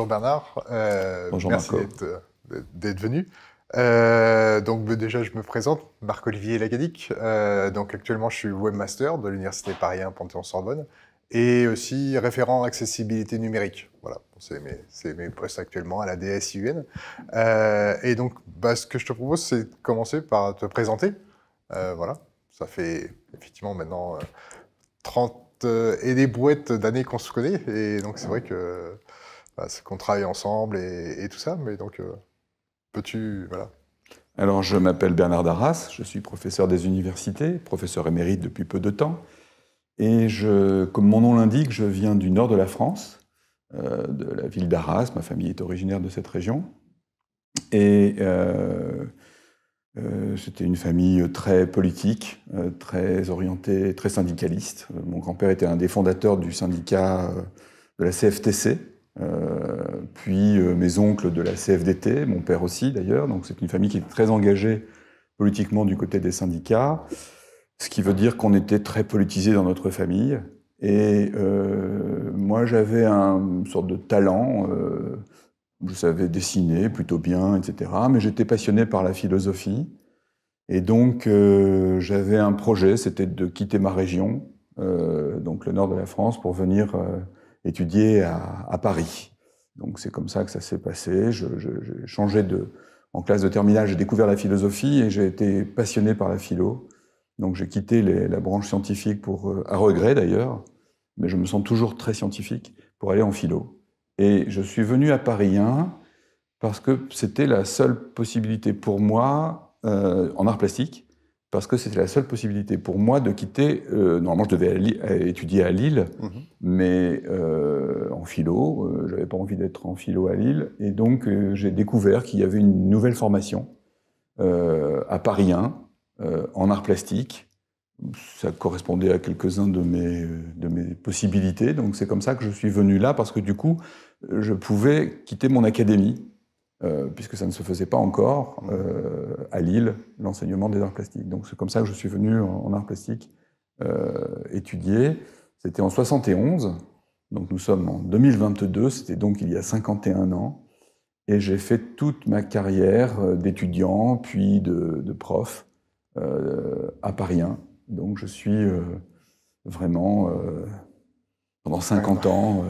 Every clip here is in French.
Bonjour Bernard. Euh, merci d'être venu. Euh, donc ben, déjà, je me présente, Marc-Olivier Lagadic. Euh, donc actuellement, je suis webmaster de l'Université Paris 1 Panthéon-Sorbonne et aussi référent accessibilité numérique. Voilà, c'est mes, mes, postes actuellement à la DSIUN. et donc, ben, ce que je te propose, c'est de commencer par te présenter. voilà, ça fait effectivement maintenant 30 et des brouettes d'années qu'on se connaît. Et donc, c'est vrai que bah, qu'on travaille ensemble et, tout ça. Mais donc, euh, peux-tu. Voilà. Alors, je m'appelle Bernard Darras, je suis professeur des universités, professeur émérite depuis peu de temps. Et je, comme mon nom l'indique, je viens du nord de la France, euh, de la ville d'Arras. Ma famille est originaire de cette région. Et euh, c'était une famille très politique, très orientée, très syndicaliste. Mon grand-père était un des fondateurs du syndicat de la CFTC, euh, puis euh, mes oncles de la CFDT, mon père aussi d'ailleurs. Donc c'est une famille qui est très engagée politiquement du côté des syndicats, ce qui veut dire qu'on était très politisé dans notre famille. Et euh, moi, j'avais une sorte de talent. Euh, je savais dessiner plutôt bien, etc. Mais j'étais passionné par la philosophie. Et donc, j'avais un projet, c'était de quitter ma région, donc le nord de la France, pour venir étudier à, Paris. Donc c'est comme ça que ça s'est passé. J'ai changé de... En classe de terminale, j'ai découvert la philosophie et j'ai été passionné par la philo. Donc j'ai quitté la branche scientifique pour, euh, à regret d'ailleurs, mais je me sens toujours très scientifique pour aller en philo. Et je suis venu à Paris 1 parce que c'était la seule possibilité pour moi euh, en art plastique parce que c'était la seule possibilité pour moi de quitter. Euh, normalement, je devais étudier à Lille, mhm. mais euh, en philo, je euh, j'avais pas envie d'être en philo à Lille, et donc j'ai découvert qu'il y avait une nouvelle formation à Paris 1 en art plastique. Ça correspondait à quelques-uns de mes, de mes possibilités, donc c'est comme ça que je suis venu là parce que du coup, je pouvais quitter mon académie euh, puisque ça ne se faisait pas encore euh, à Lille, l'enseignement des arts plastiques. Donc c'est comme ça que je suis venu en, arts plastiques euh, étudier. C'était en 71, donc nous sommes en 2022, c'était donc il y a 51 ans. Et j'ai fait toute ma carrière d'étudiant, puis de, de prof à Paris 1. Donc je suis vraiment, pendant 50 ans,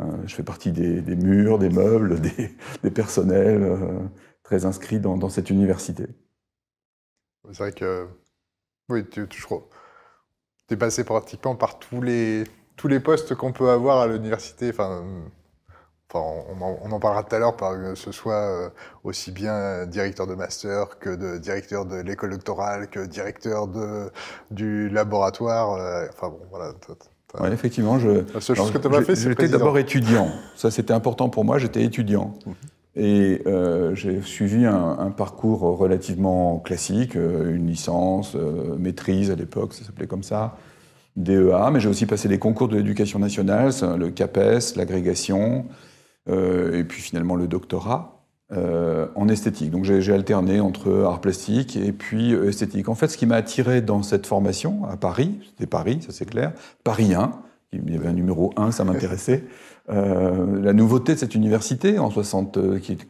euh, je fais partie des, murs, des meubles, des, personnels euh, très inscrits dans, cette université. C'est vrai que oui, tu, es passé pratiquement par tous les, tous les postes qu'on peut avoir à l'université. Enfin, on, en, on, parlera tout à l'heure, que ce soit euh, aussi bien directeur de master que de directeur de l'école doctorale, que directeur du laboratoire. Enfin bon, voilà, oui, effectivement. Je, que tu fait, c'est J'étais d'abord étudiant. Ça, c'était important pour moi. J'étais étudiant. Mhm. Et euh, j'ai suivi un, parcours relativement classique, euh, une licence, euh, maîtrise à l'époque, ça s'appelait comme ça, DEA, mais j'ai aussi passé les concours de l'éducation nationale, le CAPES, l'agrégation, et puis finalement le doctorat. Euh, en esthétique. Donc j'ai alterné entre art plastique et puis euh, esthétique. En fait, ce qui m'a attiré dans cette formation à Paris, c'était Paris, ça c'est clair, Paris 1, il y avait un numéro 1, ça m'intéressait. Euh, la nouveauté de cette université, en 70,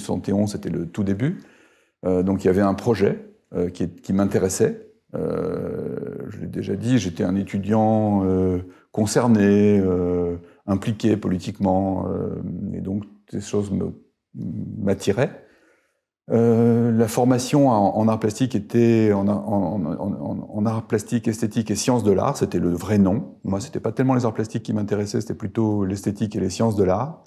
71, c'était le tout début. donc il y avait un projet qui, qui m'intéressait. je l'ai déjà dit, j'étais un étudiant concerné, impliqué politiquement, et donc ces choses me m'attirait. Euh, la formation en, arts art était en, en, en, art plastique esthétique et sciences de l'art, c'était le vrai nom. Moi, c'était pas tellement les arts plastiques qui m'intéressaient, c'était plutôt l'esthétique et les sciences de l'art,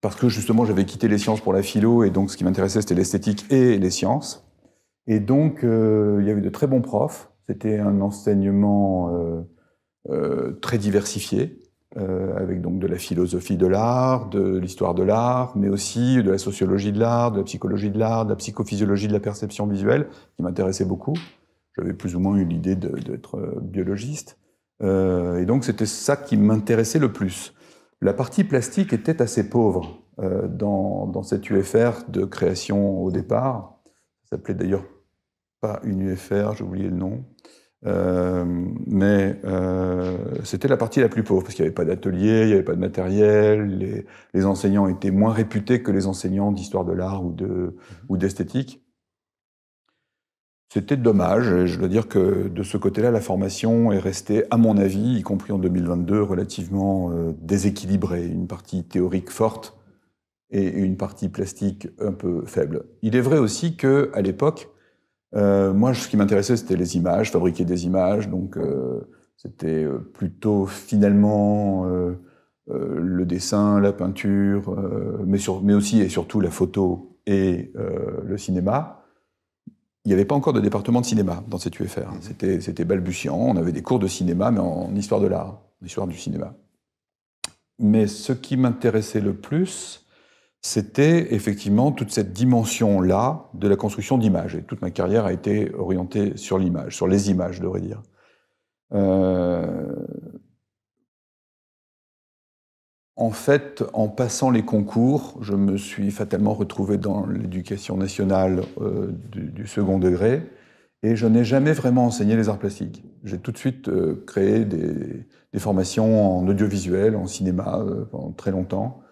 parce que justement j'avais quitté les sciences pour la philo et donc ce qui m'intéressait c'était l'esthétique et les sciences. Et donc euh, il y avait de très bons profs. C'était un enseignement euh, très diversifié. Euh, avec donc de la philosophie de l'art, de l'histoire de l'art, mais aussi de la sociologie de l'art, de la psychologie de l'art, de la psychophysiologie de la perception visuelle, qui m'intéressait beaucoup. J'avais plus ou moins eu l'idée d'être euh, biologiste. Euh, et donc c'était ça qui m'intéressait le plus. La partie plastique était assez pauvre dans, dans, cette UFR de création au départ. Ça s'appelait d'ailleurs pas une UFR, j'ai oublié le nom. Euh, mais euh, c'était la partie la plus pauvre, parce qu'il n'y avait pas d'atelier, il n'y avait pas de matériel, les, enseignants étaient moins réputés que les enseignants d'histoire de l'art ou, de, mm-hmm. ou d'esthétique. C'était dommage, et je dois dire que de ce côté-là, la formation est restée, à mon avis, y compris en 2022, relativement euh, déséquilibrée. Une partie théorique forte et une partie plastique un peu faible. Il est vrai aussi que à l'époque, euh, moi, ce qui m'intéressait, c'était les images, fabriquer des images. Donc, euh, c'était euh, plutôt finalement le dessin, la peinture, mais, aussi et surtout la photo et le cinéma. Il n'y avait pas encore de département de cinéma dans cette UFR. Mhm. C'était, c'était balbutiant. On avait des cours de cinéma, mais en, en histoire de l'art, en histoire du cinéma. Mais ce qui m'intéressait le plus, c'était effectivement toute cette dimension-là de la construction d'images. Et toute ma carrière a été orientée sur l'image, sur les images, je devrais dire. Euh, en fait, en passant les concours, je me suis fatalement retrouvé dans l'éducation nationale euh, du, second degré, et je n'ai jamais vraiment enseigné les arts plastiques. J'ai tout de suite euh, créé des, formations en audiovisuel, en cinéma, pendant très longtemps.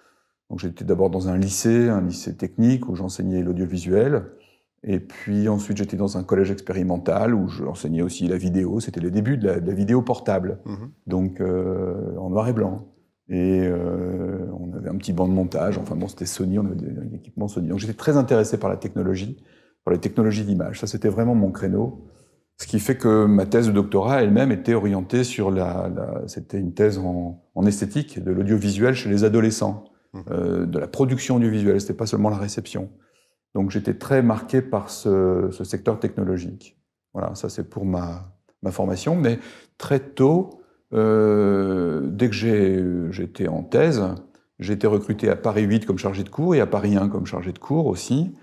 Donc j'étais d'abord dans un lycée, un lycée technique où j'enseignais l'audiovisuel. Et puis ensuite j'étais dans un collège expérimental où j'enseignais aussi la vidéo. C'était le début de la, vidéo portable, mhm. donc euh, en noir et blanc. Et euh, on avait un petit banc de montage. Enfin bon, c'était Sony, on avait un équipement Sony. Donc j'étais très intéressé par la technologie, par les technologies d'image. Ça, c'était vraiment mon créneau. Ce qui fait que ma thèse de doctorat elle-même était orientée sur la. c'était une thèse en esthétique de l'audiovisuel chez les adolescents. Euh, de la production du visuel, c'était pas seulement la réception. Donc j'étais très marqué par ce, secteur technologique. Voilà, ça c'est pour ma, formation, mais très tôt, euh, dès que j'étais en thèse, j'ai été recruté à Paris 8 comme chargé de cours et à Paris 1 comme chargé de cours aussi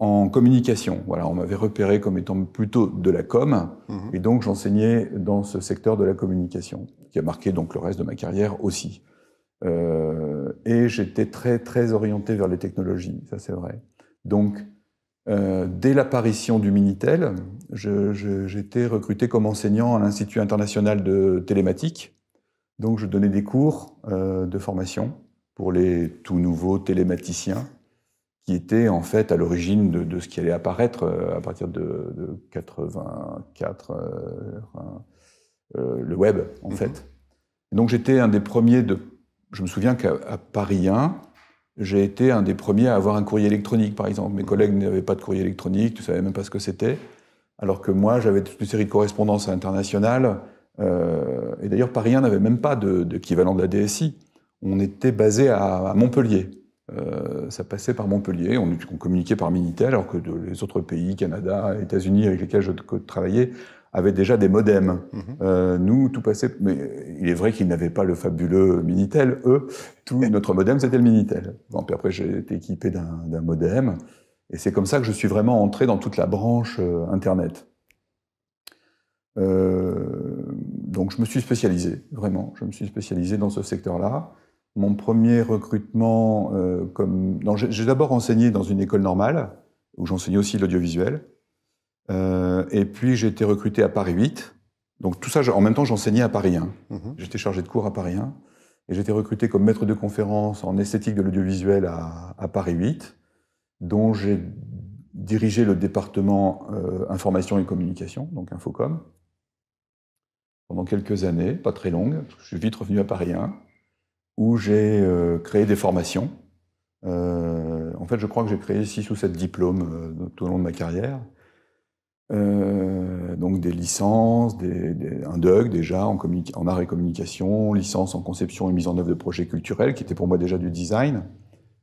en communication. Voilà, on m'avait repéré comme étant plutôt de la com, mhm. et donc j'enseignais dans ce secteur de la communication, qui a marqué donc le reste de ma carrière aussi. Euh, et j'étais très, très orienté vers les technologies, ça c'est vrai. Donc, euh, dès l'apparition du Minitel, j'étais recruté comme enseignant à l'Institut international de télématique. Donc, je donnais des cours euh, de formation pour les tout nouveaux télématiciens qui étaient en fait à l'origine de, ce qui allait apparaître euh, à partir de, de 84, le web en mhm. fait. donc, j'étais un des premiers de je me souviens qu'à Paris 1, j'ai été un des premiers à avoir un courrier électronique, par exemple. Mes collègues n'avaient pas de courrier électronique, ils ne savais même pas ce que c'était. Alors que moi, j'avais toute une série de correspondances internationales. Euh, et d'ailleurs, Paris 1 n'avait même pas d'équivalent de, la DSI. On était basé à, Montpellier. Euh, ça passait par Montpellier, on, communiquait par Minitel, alors que les autres pays, Canada, États-Unis, avec lesquels je travaillais, avait déjà des modems. Mhm. Euh, nous, tout passait. Mais il est vrai qu'ils n'avaient pas le fabuleux Minitel. Eux, tout notre modem, c'était le Minitel. Bon, puis après, j'ai été équipé d'un modem. Et c'est comme ça que je suis vraiment entré dans toute la branche euh, Internet. Euh, donc, je me suis spécialisé, vraiment. Je me suis spécialisé dans ce secteur-là. Mon premier recrutement, comme. J'ai d'abord enseigné dans une école normale, où j'enseignais aussi l'audiovisuel. Euh, et puis j'ai été recruté à Paris 8. Donc tout ça, en même temps, j'enseignais à Paris 1. Mhm. J'étais chargé de cours à Paris 1. Et j'étais recruté comme maître de conférence en esthétique de l'audiovisuel à, Paris 8, dont j'ai dirigé le département euh, information et communication, donc Infocom, pendant quelques années, pas très longues. je suis vite revenu à Paris 1, où j'ai euh, créé des formations. en fait, je crois que j'ai créé 6 ou 7 diplômes tout au long de ma carrière. Euh, donc des licences, des, un DUG déjà en, en, art et communication, licence en conception et mise en œuvre de projets culturels, qui était pour moi déjà du design.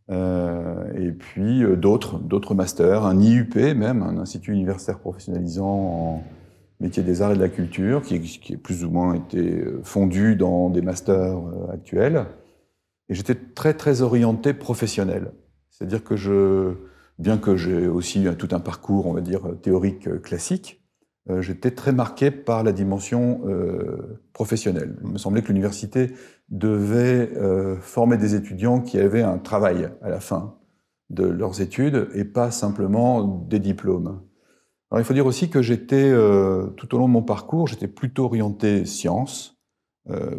Euh, et puis euh, d'autres, d'autres masters, un IUP même, un institut universitaire professionnalisant en métier des arts et de la culture, qui, qui est plus ou moins été fondu dans des masters actuels. Et j'étais très très orienté professionnel, c'est-à-dire que je bien que j'ai aussi eu tout un parcours, on va dire, euh, théorique euh, classique, euh, j'étais très marqué par la dimension professionnelle. Il me semblait que l'université devait former des étudiants qui avaient un travail à la fin de leurs études et pas simplement des diplômes. Alors il faut dire aussi que j'étais, tout au long de mon parcours, j'étais plutôt orienté sciences,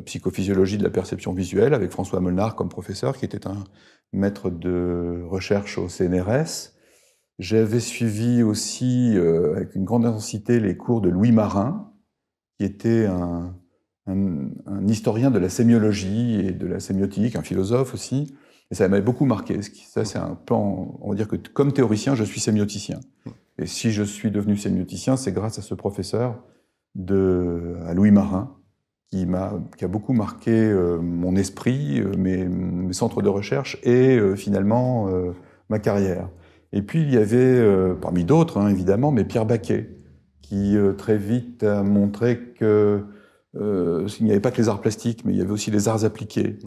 psychophysiologie de la perception visuelle, avec François Molnar comme professeur, qui était un, maître de recherche au CNRS. J'avais suivi aussi euh, avec une grande intensité les cours de Louis Marin, qui était un, historien de la sémiologie et de la sémiotique, un philosophe aussi. Et ça m'avait beaucoup marqué. Ça, c'est un plan, on va dire que comme théoricien, je suis sémioticien. Et si je suis devenu sémioticien, c'est grâce à ce professeur de, à Louis Marin, qui, a, beaucoup marqué euh, mon esprit, euh, mes, centres de recherche et euh, finalement ma carrière. Et puis il y avait, parmi d'autres hein, évidemment, mais Pierre Baquet, qui très vite a montré que n'y avait pas que les arts plastiques, mais il y avait aussi les arts appliqués.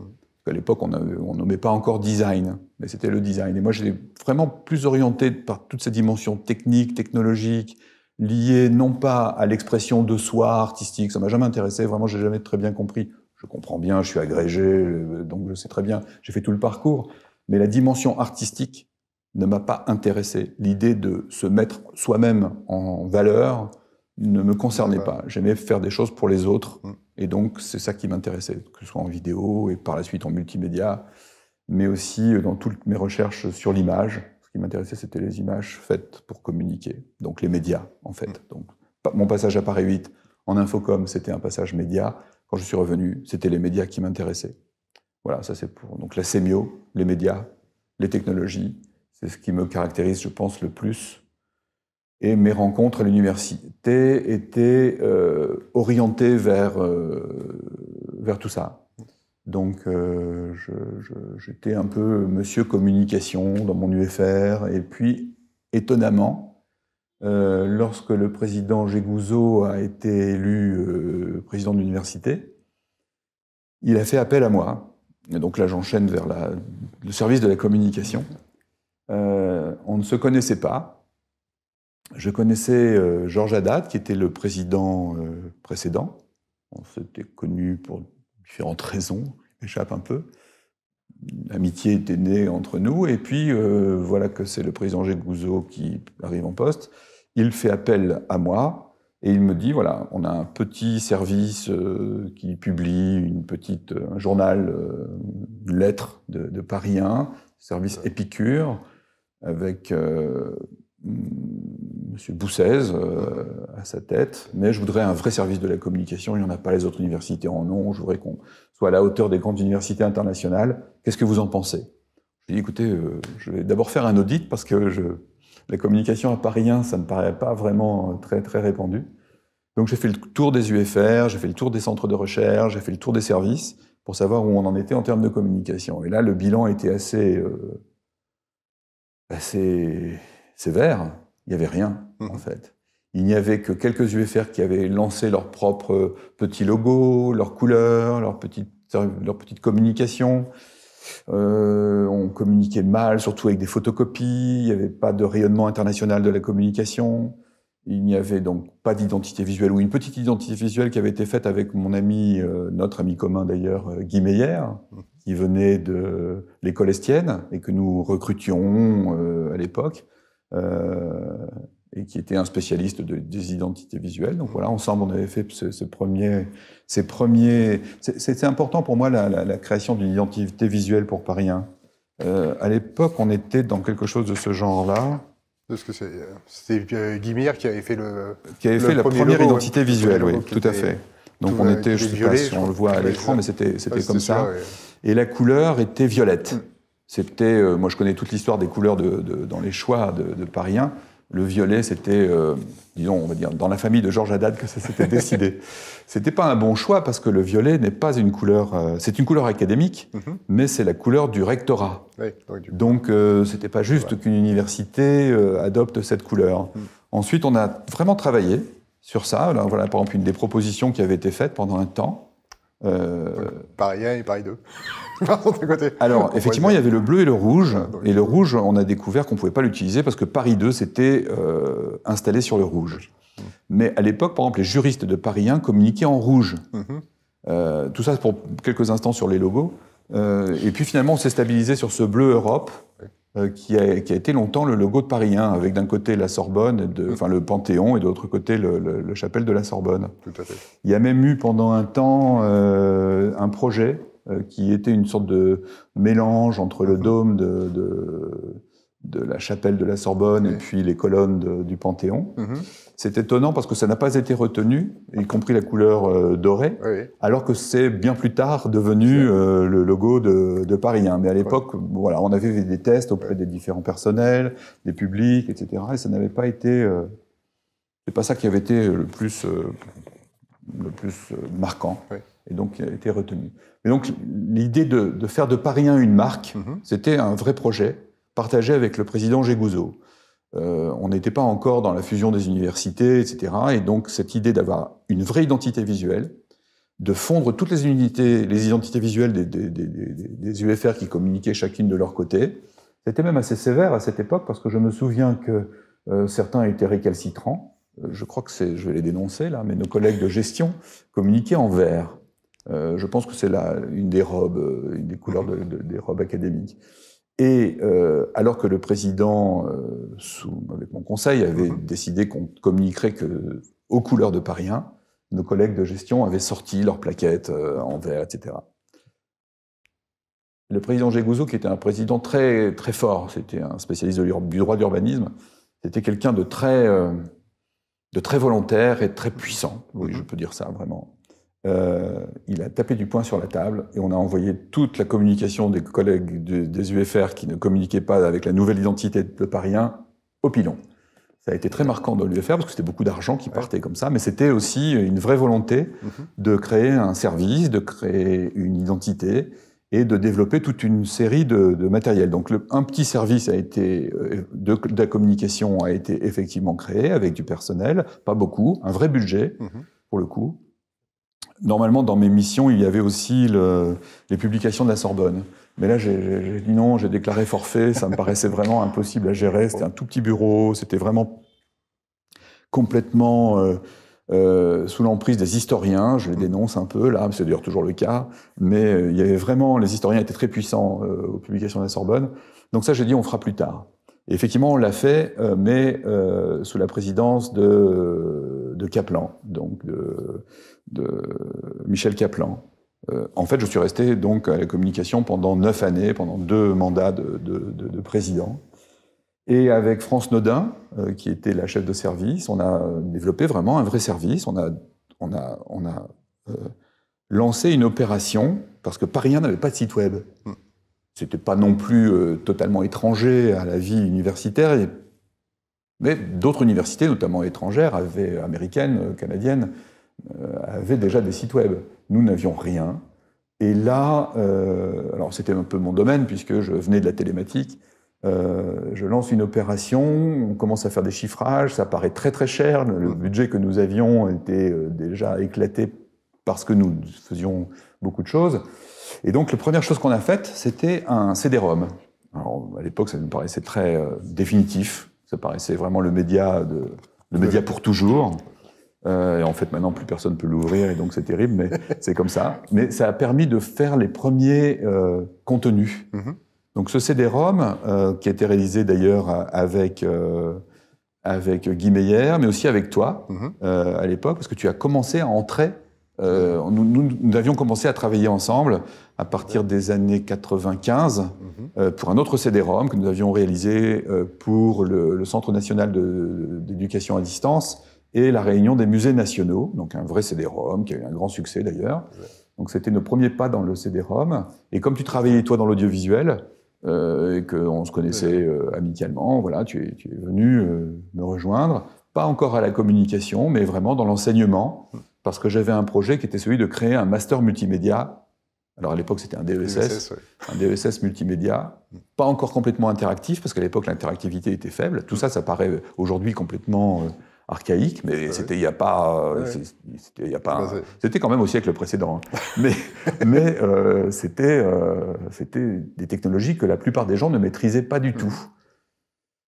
À l'époque, on n'aimait pas encore design, mais c'était le design. Et moi, j'étais vraiment plus orienté par toutes ces dimensions techniques, technologiques, lié non pas à l'expression de soi artistique, ça m'a jamais intéressé, vraiment j'ai jamais très bien compris. Je comprends bien, je suis agrégé, euh, donc je sais très bien, j'ai fait tout le parcours, mais la dimension artistique ne m'a pas intéressé. L'idée de se mettre soi-même en valeur ne me concernait pas. J'aimais faire des choses pour les autres, mm. et donc c'est ça qui m'intéressait, que ce soit en vidéo et par la suite en multimédia, mais aussi euh, dans toutes mes recherches sur l'image qui m'intéressait, c'était les images faites pour communiquer, donc les médias, en fait. Mm. Donc, mon passage à Paris 8 en infocom, c'était un passage média. Quand je suis revenu, c'était les médias qui m'intéressaient. Voilà, ça c'est pour donc la sémio, les médias, les technologies, c'est ce qui me caractérise, je pense, le plus. Et mes rencontres à l'université étaient euh, orientées vers, euh, vers tout ça. Donc euh, j'étais un peu monsieur communication dans mon UFR. Et puis, étonnamment, euh, lorsque le président Jegouzo a été élu euh, président de l'université, il a fait appel à moi. Et donc là, j'enchaîne vers le service de la communication. on ne se connaissait pas. Je connaissais Georges Haddad, qui était le président précédent. On s'était connu pour différentes raisons, échappe un peu. L'amitié était née entre nous, et puis euh, voilà que c'est le président Gilles qui arrive en poste. Il fait appel à moi et il me dit voilà, on a un petit service euh, qui publie une petite, euh, un journal, lettre de, de Paris 1, service Épicure, avec Monsieur Boussez euh, à sa tête, mais je voudrais un vrai service de la communication. Il n'y en a pas, les autres universités en ont. Je voudrais qu'on soit à la hauteur des grandes universités internationales. Qu'est-ce que vous en pensez Je lui ai dit, écoutez, euh, je vais d'abord faire un audit parce que la communication à Paris 1, ça ne paraît pas vraiment euh, très, très répandu. Donc j'ai fait le tour des UFR, j'ai fait le tour des centres de recherche, j'ai fait le tour des services pour savoir où on en était en termes de communication. Et là, le bilan était assez, assez c'est vert, il n'y avait rien, en mhm. fait. Il n'y avait que quelques UFR qui avaient lancé leur propre euh, petit logo, leurs couleurs, leur petites leur communication. Euh, on communiquait mal, surtout avec des photocopies. Il n'y avait pas de rayonnement international de la communication. Il n'y avait donc pas d'identité visuelle ou une petite identité visuelle qui avait été faite avec mon ami, euh, notre ami commun d'ailleurs, Guy Meyer, mhm. qui venait de l'école estienne et que nous recrutions à l'époque. Euh, et qui était un spécialiste des identités visuelles. Donc voilà, ensemble, on avait fait ce, ce premier, ces premiers. C'était important pour moi la, création d'une identité visuelle pour Paris 1. Euh, à l'époque, on était dans quelque chose de ce genre-là. Parce que euh, c'était Guimir qui avait fait le. Qui avait fait la première identité visuelle, oui, tout à fait. Donc on était, je ne sais pas si on le voit à l'écran, mais c'était ah, comme ça. Et la couleur était violette. C'était, euh, moi je connais toute l'histoire des couleurs dans les choix de, de Paris Le violet, c'était, euh, disons, on va dire, dans la famille de Georges Haddad que ça s'était décidé. c'était pas un bon choix parce que le violet n'est pas une couleur. Euh, c'est une couleur académique, mhm. mais c'est la couleur du rectorat. donc, c'était pas juste qu'une université adopte cette couleur. Mhm. Ensuite, on a vraiment travaillé sur ça. voilà, par exemple, une des propositions qui avait été faite pendant un temps, euh, Paris 1 et Paris 2. Alors, effectivement, il y avait le bleu et le rouge. Ah, et le rouge, on a découvert qu'on ne pouvait pas l'utiliser parce que Paris 2 s'était euh, installé sur le rouge. Mmh. Mais à l'époque, par exemple, les juristes de Paris 1 communiquaient en rouge. Mmh. Euh, tout ça pour quelques instants sur les logos. et puis finalement, on s'est stabilisé sur ce bleu Europe. Euh, qui a, été longtemps le logo de Paris avec d'un côté la Sorbonne, mm. enfin le Panthéon, et de l'autre côté le, chapelle de la Sorbonne. Il y a même eu pendant un temps euh, un projet euh, qui était une sorte de mélange entre le mm. dôme de de la chapelle de la Sorbonne et puis les colonnes du Panthéon. Mhm. C'est étonnant parce que ça n'a pas été retenu, y compris la couleur euh, dorée, alors que c'est bien plus tard devenu euh, le logo de, Paris. Hein. Mais à l'époque, voilà, on avait fait des tests auprès des différents personnels, des publics, etc. Et ça n'avait pas été, euh, c'est pas ça qui avait été le plus le plus marquant et donc il a été retenu. Mais donc l'idée de, faire de Paris 1 une marque, mhm. c'était un vrai projet partagé avec le président Gégouzo, euh, on n'était pas encore dans la fusion des universités, etc. Et donc cette idée d'avoir une vraie identité visuelle, de fondre toutes les unités, les identités visuelles des, UFR qui communiquaient chacune de leur côté, c'était même assez sévère à cette époque parce que je me souviens que euh, certains étaient récalcitrants. Euh, je crois que c'est, je vais les dénoncer là, mais nos collègues de gestion communiquaient en vert. je pense que c'est là une des robes, des couleurs des robes académiques. Et euh, alors que le président, euh, avec mon conseil, avait mhm. décidé qu'on communiquerait que aux couleurs de Paris 1, nos collègues de gestion avaient sorti leurs plaquettes euh, en vert, etc. Le président Gégouzou, qui était un président très, très fort, c'était un spécialiste du droit d'urbanisme, c'était quelqu'un de très, de très volontaire et très puissant, oui, mhm. je peux dire ça vraiment. Euh, il a tapé du poing sur la table et on a envoyé toute la communication des collègues des UFR qui ne communiquaient pas avec la nouvelle identité de Paris 1 au pilon. Ça a été très marquant dans l'UFR parce que c'était beaucoup d'argent qui partait comme ça, mais c'était aussi une vraie volonté mhm. de créer un service, de créer une identité et de développer toute une série de, de matériel. Donc un petit service a été euh, de, la communication a été effectivement créé avec du personnel, pas beaucoup, un vrai budget mhm. pour le coup normalement, dans mes missions, il y avait aussi les publications de la Sorbonne. Mais là, j'ai dit non, j'ai déclaré forfait, ça me paraissait vraiment impossible à gérer. C'était un tout petit bureau, c'était vraiment complètement euh, euh, sous l'emprise des historiens. Je les dénonce un peu, là, c'est d'ailleurs toujours le cas. Mais euh, il y avait vraiment, les historiens étaient très puissants aux publications de la Sorbonne. Donc ça, j'ai dit, on fera plus tard. effectivement, on l'a fait, mais sous la présidence de de Kaplan, donc de, Michel Kaplan. Euh, en fait, je suis resté donc à la communication pendant neuf années, pendant deux mandats de, président. Et avec France Nodin, euh, qui était la chef de service, on a développé vraiment un vrai service. On a, on a, on a euh, lancé une opération parce que Paris n'avait pas de site web. Mm. C'était pas non plus totalement étranger à la vie universitaire. Mais d'autres universités, notamment étrangères, avaient, américaines, canadiennes, euh, avaient déjà des sites web. Nous n'avions rien. Et là, euh, alors c'était un peu mon domaine puisque je venais de la télématique. Euh, je lance une opération, on commence à faire des chiffrages, ça paraît très très cher. Le budget que nous avions était déjà éclaté parce que nous faisions beaucoup de choses. Et donc la première chose qu'on a faite, c'était un CD-ROM. Alors à l'époque, ça nous paraissait très définitif ça paraissait vraiment le média, de, le média pour toujours. Euh, et en fait, maintenant, plus personne ne peut l'ouvrir, et donc c'est terrible, mais c'est comme ça. Mais ça a permis de faire les premiers euh, contenus. Mhm. Donc ce CD-ROM, euh, qui a été réalisé d'ailleurs avec, avec Guy Meyer, mais aussi avec toi mhm. à l'époque, parce que tu as commencé à entrer euh, nous, nous, avions commencé à travailler ensemble à partir des années 95 mhm. euh, pour un autre CD-ROM que nous avions réalisé euh, pour le, Centre national d'éducation à distance et la réunion des musées nationaux, donc un vrai CD-ROM qui a eu un grand succès d'ailleurs. Donc c'était nos premiers pas dans le CD-ROM. Et comme tu travaillais toi dans l'audiovisuel, et qu'on se connaissait amicalement, voilà, tu es, venu me rejoindre, pas encore à la communication, mais vraiment dans l'enseignement. Mm parce que j'avais un projet qui était celui de créer un master multimédia. Alors à l'époque, c'était un DESS, e un DESS multimédia, mm. pas encore complètement interactif, parce qu'à l'époque, l'interactivité était faible. Tout mm. ça, ça paraît aujourd'hui complètement euh, archaïque, mais c'était il n'y a pas, euh, c'était a pas, c'était quand même au siècle précédent. Hein. mais mais euh, c'était c'était des technologies que la plupart des gens ne maîtrisaient pas du mm. tout.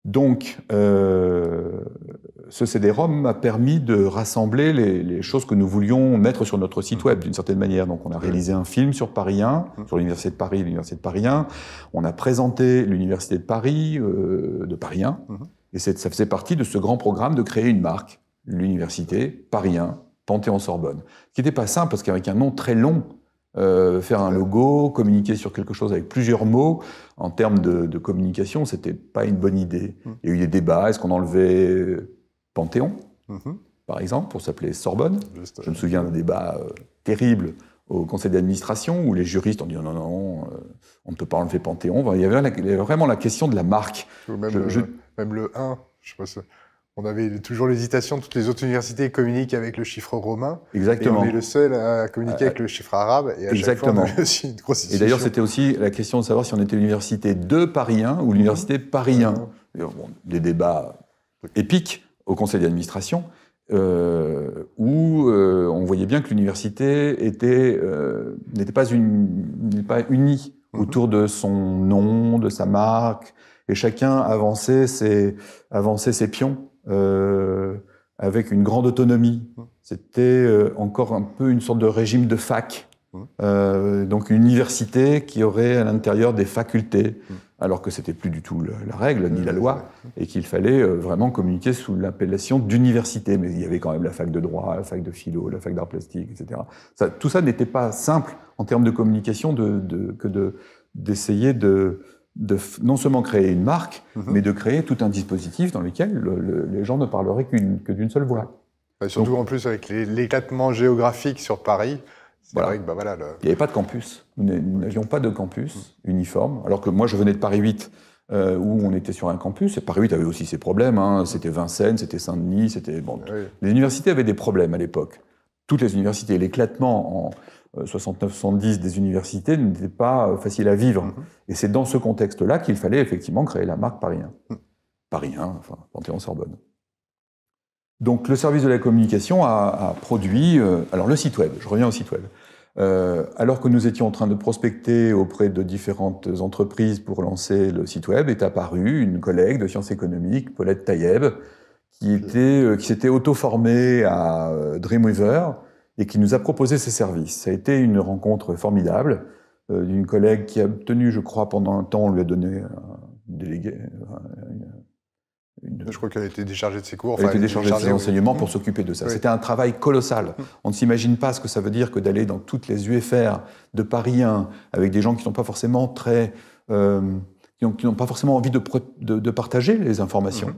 Donc ce CD-ROM m'a permis de rassembler les, choses que nous voulions mettre sur notre site mm. web d'une certaine manière. Donc on a réalisé un film sur Paris 1, mm. sur l'Université de Paris, l'Université de Paris 1. On a présenté l'Université de Paris euh, de Paris 1. Mm-hmm. Et ça faisait partie de ce grand programme de créer une marque, l'Université Paris 1, Panthéon-Sorbonne. Ce qui n'était pas simple parce qu'avec un nom très long, euh, faire un logo, communiquer sur quelque chose avec plusieurs mots, en termes de, de communication, c'était pas une bonne idée. Mm. Il y a eu des débats, est-ce qu'on enlevait euh, Panthéon, mhm. par exemple, pour s'appeler Sorbonne. Je me souviens d'un débat euh, terrible au conseil d'administration où les juristes ont dit non, non, euh, on ne peut pas enlever Panthéon. Il y avait, vraiment la question de la marque. Même, le, 1, je On avait toujours l'hésitation, toutes les autres universités communiquent avec le chiffre romain. Exactement. Et on est le seul à communiquer euh, avec le chiffre arabe. Et exactement. et d'ailleurs, c'était aussi la question de savoir si on était l'université de Paris 1 ou l'université mhm. Paris 1. Mhm. des débats épiques au conseil d'administration, euh, où euh, on voyait bien que l'université euh, n'était pas, une, pas unie mhm. autour de son nom, de sa marque, et chacun avançait ses, ses pions avec une grande autonomie. Mhm. C'était encore un peu une sorte de régime de fac, mhm. donc une université qui aurait à l'intérieur des facultés alors que c'était plus du tout la règle ni euh, la loi, et qu'il fallait euh, vraiment communiquer sous l'appellation d'université. Mais il y avait quand même la fac de droit, la fac de philo, la fac d'art plastique, etc. tout ça n'était pas simple en termes de communication que d'essayer de, non seulement créer une marque, mhm. mais de créer tout un dispositif dans lequel les gens ne parleraient que d'une seule voix. surtout en plus avec l'éclatement géographique sur Paris, voilà. Bah, Il n'y avait pas de campus. Nous n'avions pas de campus mmh. uniforme. Alors que moi, je venais de Paris 8, euh, où on était sur un campus. Et Paris 8 avait aussi ses problèmes. Hein. C'était Vincennes, c'était Saint-Denis, c'était. Bon, ah Les universités avaient des problèmes à l'époque. Toutes les universités. L'éclatement en. 69-70 euh, des universités n'était pas euh, facile à vivre. Mmh. Et c'est dans ce contexte-là qu'il fallait effectivement créer la marque Paris 1. Mmh. Paris 1, enfin, Panthéon-Sorbonne. Donc le service de la communication a, produit, alors le site web, je reviens au site web. Euh, alors que nous étions en train de prospecter auprès de différentes entreprises pour lancer le site web, est apparue une collègue de sciences économiques, Paulette Tayeb, qui était, euh, qui s'était auto-formée à euh, Dreamweaver et qui nous a proposé ses services. Ça a été une rencontre formidable d'une collègue qui a obtenu, je crois, pendant un temps, on lui a donné un, délégué, je crois qu'elle a été déchargée de ses cours. Elle a été déchargée, de ses enseignements pour s'occuper de ça. C'était un travail colossal. Hum. On ne s'imagine pas ce que ça veut dire que d'aller dans toutes les UFR de Paris 1 avec des gens qui n'ont pas forcément très, euh, qui n'ont pas forcément envie de, de, partager les informations. Hum.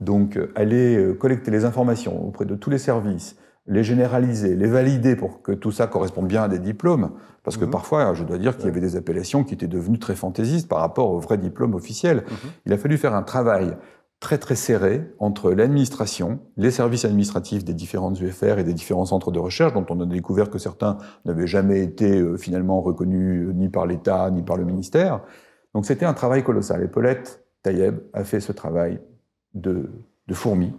Donc euh, aller euh, collecter les informations auprès de tous les services, les généraliser, les valider pour que tout ça corresponde bien à des diplômes. Parce que hum. parfois, je dois dire qu'il y avait des appellations qui étaient devenues très fantaisistes par rapport aux vrais diplômes officiels. Il a fallu faire un travail très très serré entre l'administration, les services administratifs des différentes UFR et des différents centres de recherche, dont on a découvert que certains n'avaient jamais été euh, finalement reconnus euh, ni par l'État ni par le ministère. Donc c'était un travail colossal. Et Paulette a fait ce travail de, fourmi.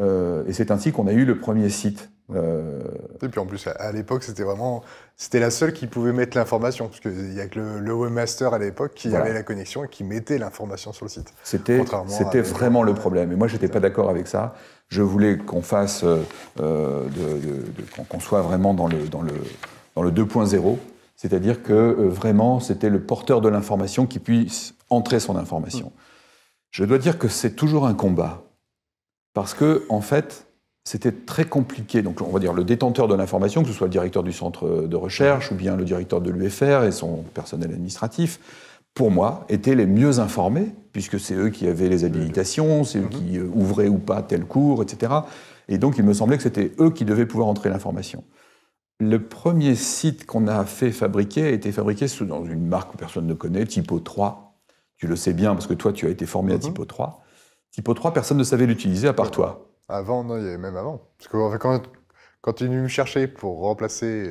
Euh, et c'est ainsi qu'on a eu le premier site euh, et puis en plus, à l'époque, c'était vraiment. C'était la seule qui pouvait mettre l'information, parce qu'il n'y a que le, webmaster à l'époque qui avait la connexion et qui mettait l'information sur le site. C'était, c'était vraiment le problème. Et moi, je n'étais pas d'accord avec ça. Je voulais qu'on fasse. Euh, euh, qu'on soit vraiment dans le, dans le, dans 2.0. C'est-à-dire que vraiment, c'était le porteur de l'information qui puisse entrer son information. Mm. Je dois dire que c'est toujours un combat. Parce que, en fait, c'était très compliqué. Donc, on va dire le détenteur de l'information, que ce soit le directeur du centre de recherche ou bien le directeur de l'UFR et son personnel administratif, pour moi, étaient les mieux informés, puisque c'est eux qui avaient les habilitations, c'est eux qui mhm. euh, ouvraient ou pas tel cours, etc. Et donc, il me semblait que c'était eux qui devaient pouvoir entrer l'information. Le premier site qu'on a fait fabriquer a été fabriqué sous, dans une marque que personne ne connaît, Typo 3. Tu le sais bien parce que toi, tu as été formé à mhm. Typo 3. Typo 3, personne ne savait l'utiliser à part toi. Avant, non, il y avait même avant. Parce que quand, quand ils me chercher pour remplacer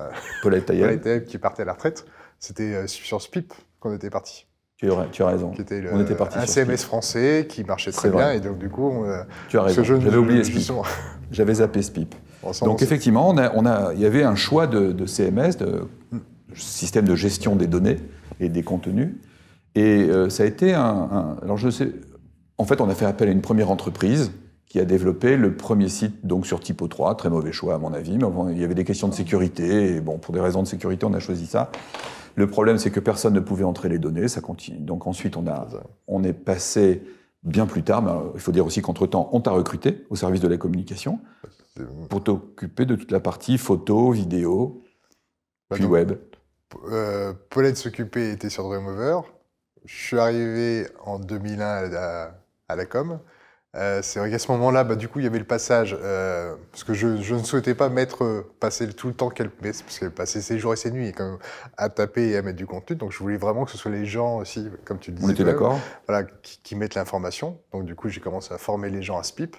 euh, Paulette qui partait à la retraite, c'était euh, sur SPIP qu'on était parti. Tu, as, raison. on était parti un CMS français qui marchait très bien. Et donc, du coup, euh, tu J'avais oublié SPIP. J'avais zappé SPIP. Donc, effectivement, il on y avait un choix de, CMS, de mm. système de gestion des données et des contenus. Et euh, ça a été un, un. Alors, je sais. En fait, on a fait appel à une première entreprise qui a développé le premier site donc sur Typo 3, très mauvais choix à mon avis, mais il y avait des questions de ah. sécurité, et bon, pour des raisons de sécurité, on a choisi ça. Le problème, c'est que personne ne pouvait entrer les données, ça continue. Donc ensuite, on, a, on est passé bien plus tard, mais euh, il faut dire aussi qu'entre-temps, on t'a recruté au service de la communication pour t'occuper de toute la partie photo, vidéo, bah puis web. Euh, Paulette s'occupait, était sur Dreamover. Je suis arrivé en 2001 à à la com. Euh, c'est vrai qu'à ce moment-là, bah, du coup, il y avait le passage, euh, parce que je, je, ne souhaitais pas mettre euh, passer tout le temps qu'elle parce qu'elle passait ses jours et ses nuits à taper et à mettre du contenu. Donc, je voulais vraiment que ce soit les gens aussi, comme tu le disais, d'accord, voilà, qui, mettent l'information. Donc, du coup, j'ai commencé à former les gens à SPIP,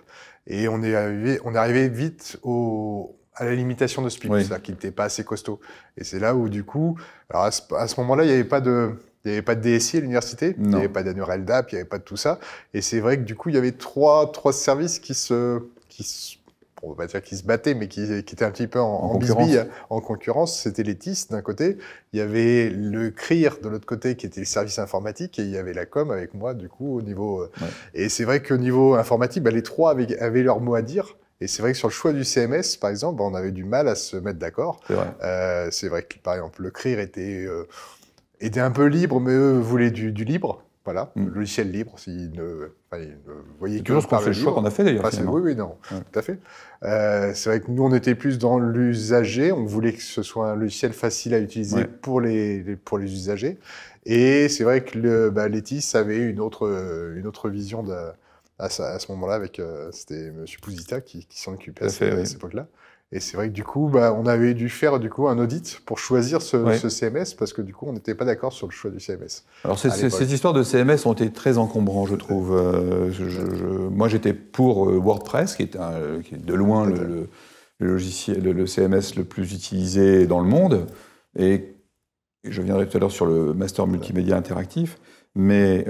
et on est arrivé, on est arrivé vite au, à la limitation de SPIP, c'est-à-dire qu'il n'était pas assez costaud. Et c'est là où, du coup, alors à ce, ce moment-là, il n'y avait pas de il n'y avait pas de DSI à l'université, il n'y avait pas d'annualdap, il n'y avait pas de tout ça. Et c'est vrai que du coup, il y avait trois, trois services qui se, qui on va pas dire qui se battaient, mais qui, qui étaient un petit peu en, en, en bisbille, en concurrence. C'était l'ETIS d'un côté, il y avait le CRIR de l'autre côté qui était le service informatique, et il y avait la com avec moi du coup au niveau. Euh, et c'est vrai qu'au niveau informatique, bah, les trois avaient, leur mot à dire. Et c'est vrai que sur le choix du CMS, par exemple, bah, on avait du mal à se mettre d'accord. C'est vrai. Euh, que par exemple le CRIR était euh, était un peu libre, mais eux voulaient du, libre. Voilà, mm. le logiciel libre, si ne, ne que. C'est le choix qu'on a fait d'ailleurs. oui, oui, non, tout à fait. Euh, c'est vrai que nous, on était plus dans l'usager. On voulait que ce soit un logiciel facile à utiliser pour, les, pour les usagers. Et c'est vrai que le, bah, Letis avait une autre, une autre vision de, à, ce moment-là, avec euh, c'était M. Pouzita qui, s'en occupait à, cette époque-là. Et c'est vrai que du coup, bah, on avait dû faire du coup un audit pour choisir ce, CMS parce que du coup, on n'était pas d'accord sur le choix du CMS. Alors ces histoires de CMS ont été très encombrants, je trouve. Euh, moi, j'étais pour euh, WordPress, qui est, un, euh, de loin le, logiciel, le, CMS le plus utilisé dans le monde, et je viendrai tout à l'heure sur le master multimédia interactif. Mais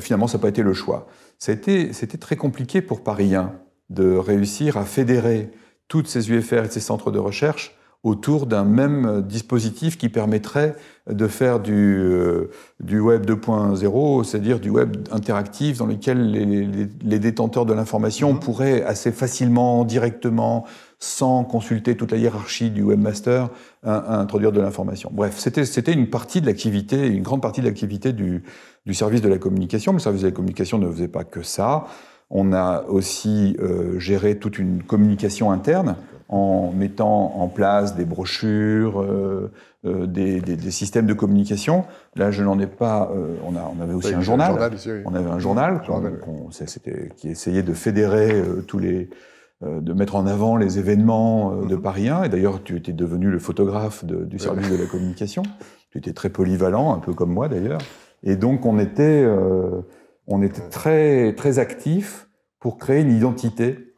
finalement, ça n'a pas été le choix. C'était très compliqué pour Paris 1 de réussir à fédérer toutes ces UFR et ces centres de recherche autour d'un même euh, dispositif qui permettrait de faire du, euh, du web 2.0, c'est-à-dire du web interactif dans lequel les, détenteurs de l'information mhm. pourraient assez facilement, directement, sans consulter toute la hiérarchie du webmaster, introduire de l'information. Bref, c'était une partie de l'activité, une grande partie de l'activité du, du service de la communication. Mais le service de la communication ne faisait pas que ça. On a aussi euh, géré toute une communication interne en mettant en place des brochures, euh, euh, des, systèmes de communication. Là, je n'en ai pas. on, avait aussi un journal. On avait un journal, qui essayait de fédérer tous les, de mettre en avant les événements de mhm. Paris 1. Et d'ailleurs, tu étais devenu le photographe du service de la communication. Tu étais très polyvalent, un peu comme moi d'ailleurs. Et donc, on était, on était très, très actifs pour créer une identité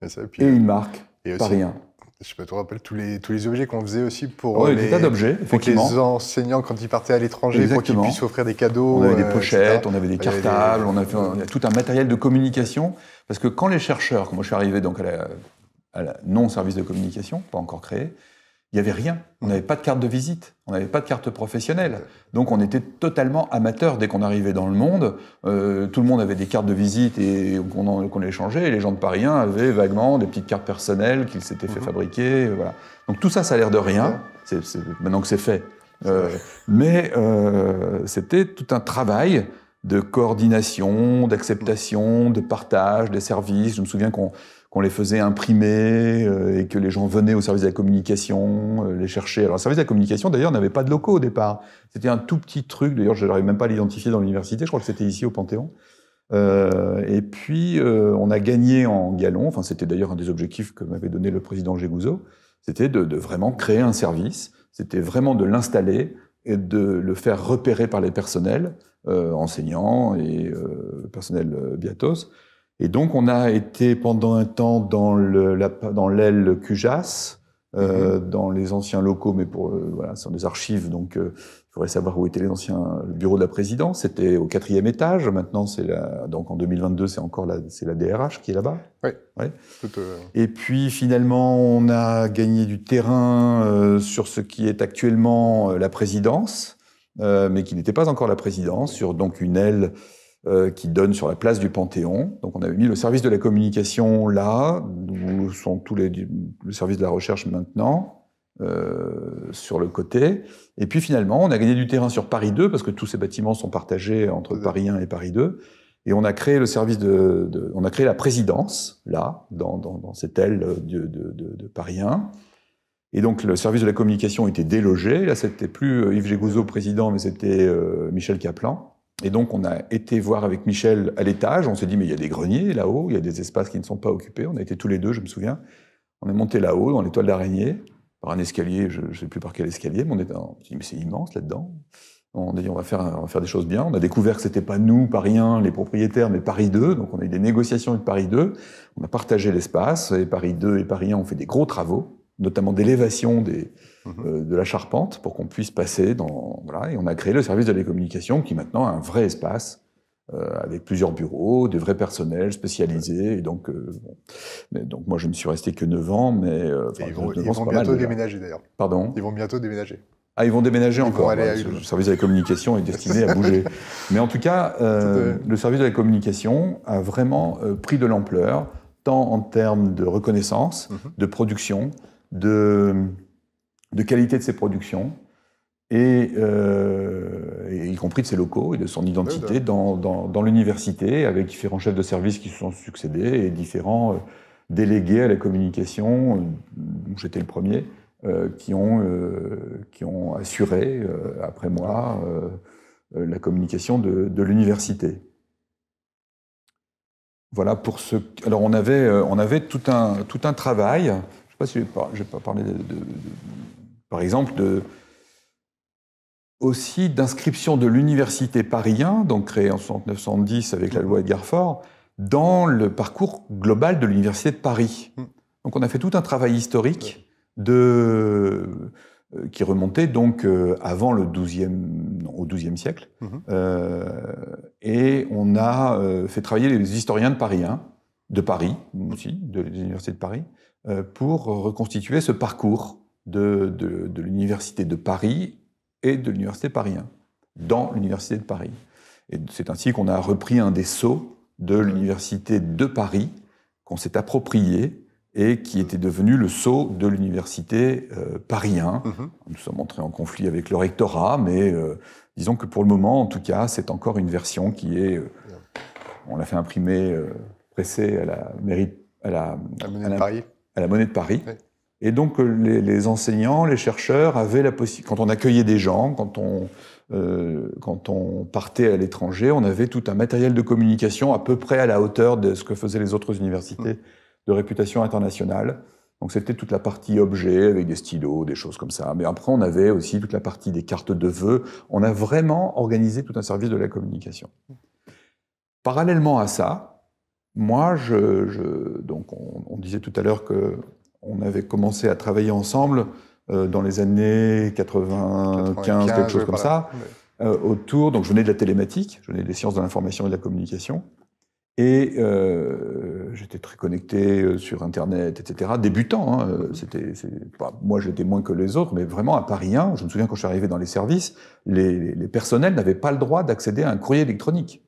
et, une marque. Et aussi, pas rien. Je sais pas, tu te rappelles tous les, tous les objets qu'on faisait aussi pour, les, tas d'objets, les enseignants quand ils partaient à l'étranger, pour qu'ils puissent offrir des cadeaux. On avait des euh, pochettes, on avait des cartables, On, avait, on, tout un matériel de communication. Parce que quand les chercheurs, quand moi je suis arrivé donc à la, non service de communication, pas encore créé, il n'y avait rien. On n'avait pas de carte de visite, on n'avait pas de carte professionnelle. Donc on était totalement amateur dès qu'on arrivait dans le monde. Euh, tout le monde avait des cartes de visite et qu'on échangeait. les gens de Paris 1 avaient vaguement des petites cartes personnelles qu'ils s'étaient fait mhm. fabriquer. Euh, voilà. Donc tout ça, ça a l'air de rien, maintenant que c'est fait. Euh, mais c'était tout un travail de coordination, d'acceptation, de partage, des services. Je me souviens qu'on on les faisait imprimer euh, et que les gens venaient au service de la communication, euh, les chercher. Alors, le service de la communication, d'ailleurs, n'avait pas de locaux au départ. C'était un tout petit truc. D'ailleurs, je n'arrive même pas à l'identifier dans l'université. Je crois que c'était ici au Panthéon. Euh, et puis, on a gagné en galon. Enfin, c'était d'ailleurs un des objectifs que m'avait donné le président Géguzo. C'était de, vraiment créer un service. C'était vraiment de l'installer et de le faire repérer par les personnels, enseignants et personnel Biatos. Et donc, on a été pendant un temps dans l'aile Cujas, euh, mhm. dans les anciens locaux, mais pour euh, voilà, c'est des archives, donc euh, il faudrait savoir où était les anciens le bureau de la présidence. C'était au quatrième étage. Maintenant, c'est donc en 2022, c'est encore la, c'est la DRH qui est là-bas. Oui. Euh, Et puis finalement, on a gagné du terrain sur ce qui est actuellement la présidence, mais qui n'était pas encore la présidence, sur donc une aile euh, qui donne sur la place du Panthéon. Donc on avait mis le service de la communication là, où sont tous les le service de la recherche maintenant. Euh, sur le côté. Et puis finalement, on a gagné du terrain sur Paris 2, parce que tous ces bâtiments sont partagés entre Paris 1 et Paris 2. Et on a créé le service de, de on a créé la présidence, là, dans, dans, dans cette aile de, de, de, Paris 1. Et donc, le service de la communication était délogé. Là, c'était plus euh, Yves Gégouzeau président, mais c'était euh, Michel Caplan. Et donc, on a été voir avec Michel à l'étage. On s'est dit, mais il y a des greniers là-haut, il y a des espaces qui ne sont pas occupés. On a été tous les deux, je me souviens. On est monté là-haut, dans l'étoile d'araignée, par un escalier, je ne sais plus par quel escalier, mais on, est, s'est dit, mais c'est immense là-dedans. On a dit, on va, faire, faire des choses bien. On a découvert que c'était pas nous, Paris 1, les propriétaires, mais Paris 2. Donc, on a eu des négociations avec Paris 2. On a partagé l'espace. Et Paris 2 et Paris 1 ont fait des gros travaux, notamment d'élévation des, euh, de la charpente pour qu'on puisse passer dans. Voilà, et on a créé le service de la communication qui maintenant a un vrai espace euh, avec plusieurs bureaux, des vrais personnels spécialisés. Et donc, euh, mais donc, moi, je ne suis resté que 9 ans, mais. ils vont, bientôt déménager d'ailleurs. Pardon Ils vont bientôt déménager. Ah, ils vont déménager encore. le service de la communication est destiné à bouger. Mais en tout cas, le service de la communication a vraiment pris de l'ampleur, tant en termes de reconnaissance, mhm. de production, de de qualité de ses productions, euh, et, y compris de ses locaux et de son identité bah. dans, l'université, avec différents chefs de service qui se sont succédés et différents euh, délégués à la communication, euh, dont j'étais le premier, qui, ont, qui ont assuré, après moi, la communication de, l'université. Voilà pour ce. Alors on avait, on avait tout, un, tout un travail. Je ne sais pas si je vais, pas parler de par exemple, aussi d'inscription de l'université Paris donc créée en 1910 avec la loi Edgar Ford, dans le parcours global de l'université de Paris. Mm. Donc on a fait tout un travail historique euh, qui remontait donc euh, avant le 12e, au XIIe siècle. Mm-hmm. Euh, et on a fait travailler les historiens de Paris hein, de Paris aussi, de l'université de Paris, pour reconstituer ce parcours de, l'Université de Paris et de l'Université Paris dans l'Université de Paris. Et c'est ainsi qu'on a repris un des sceaux de l'Université de Paris, qu'on s'est approprié et qui était devenu le sceau de l'Université euh, mm-hmm. Nous sommes entrés en conflit avec le rectorat, mais euh, disons que pour le moment, en tout cas, c'est encore une version qui est... Euh, on l'a fait imprimer, euh, pressée à la mairie... À la, à la monnaie de Paris. Et donc euh, les, enseignants, les chercheurs avaient la possibilité, quand on accueillait des gens, quand on, euh, quand on partait à l'étranger, on avait tout un matériel de communication à peu près à la hauteur de ce que faisaient les autres universités de réputation internationale. Donc c'était toute la partie objet avec des stylos, des choses comme ça. Mais après on avait aussi toute la partie des cartes de vœux. On a vraiment organisé tout un service de la communication. Parallèlement à ça, moi, je, donc on, on disait tout à l'heure que on avait commencé à travailler ensemble euh, dans les années 95, quelque chose comme ça, euh, autour. Donc, je venais de la télématique, je venais des sciences de l'information et de la communication. Et euh, j'étais très connecté sur Internet, etc. Débutant, hein, c'était, bah, moi j'étais moins que les autres, mais vraiment à Paris 1, je me souviens quand je suis arrivé dans les services, les personnels n'avaient pas le droit d'accéder à un courrier électronique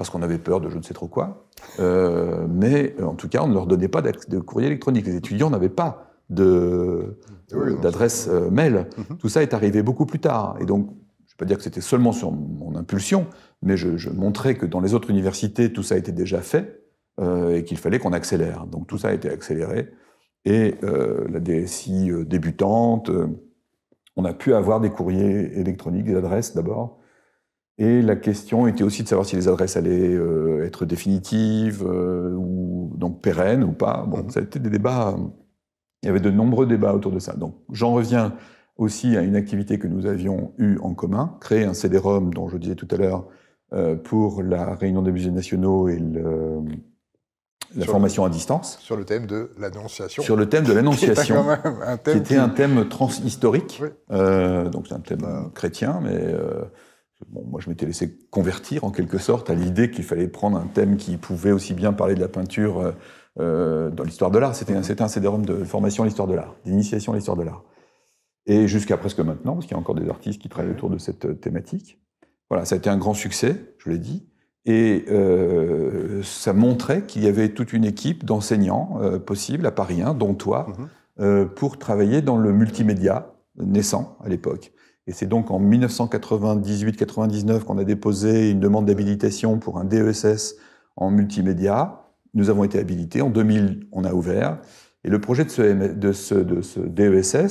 parce qu'on avait peur de je ne sais trop quoi. Euh, mais euh, en tout cas, on ne leur donnait pas de courrier électronique. Les étudiants n'avaient pas d'adresse euh, mail. Mhm. Tout ça est arrivé beaucoup plus tard. Et donc, je ne vais pas dire que c'était seulement sur mon impulsion, mais je, montrais que dans les autres universités, tout ça était déjà fait et qu'il fallait qu'on accélère. Donc tout ça a été accéléré. Et la DSI débutante, on a pu avoir des courriers électroniques, des adresses d'abord, et la question était aussi de savoir si les adresses allaient euh, être définitives euh, ou donc pérennes ou pas. Bon, mhm. ça a été des débats. Il y avait de nombreux débats autour de ça. Donc, j'en reviens aussi à une activité que nous avions eue en commun, créer un CD-ROM dont je disais tout à l'heure euh, pour la réunion des musées nationaux et le, la formation à distance. Sur le thème de l'annonciation. Sur le thème de l'annonciation, qui, était un thème transhistorique, donc c'est un thème bah. chrétien, mais moi, je m'étais laissé convertir en quelque sorte à l'idée qu'il fallait prendre un thème qui pouvait aussi bien parler de la peinture euh, euh, dans l'histoire de l'art. C'était un, un cd de formation à l'histoire de l'art, d'initiation à l'histoire de l'art. Et jusqu'à presque maintenant, parce qu'il y a encore des artistes qui travaillent autour de cette euh, thématique. Voilà, ça a été un grand succès, je l'ai dit. Et ça montrait qu'il y avait toute une équipe d'enseignants possibles à Paris 1, dont toi, mm-hmm. pour travailler dans le multimédia naissant à l'époque. Et c'est donc en 1998-99 qu'on a déposé une demande d'habilitation pour un DESS en multimédia. Nous avons été habilités. En 2000, on a ouvert. Et le projet de ce, DESS, e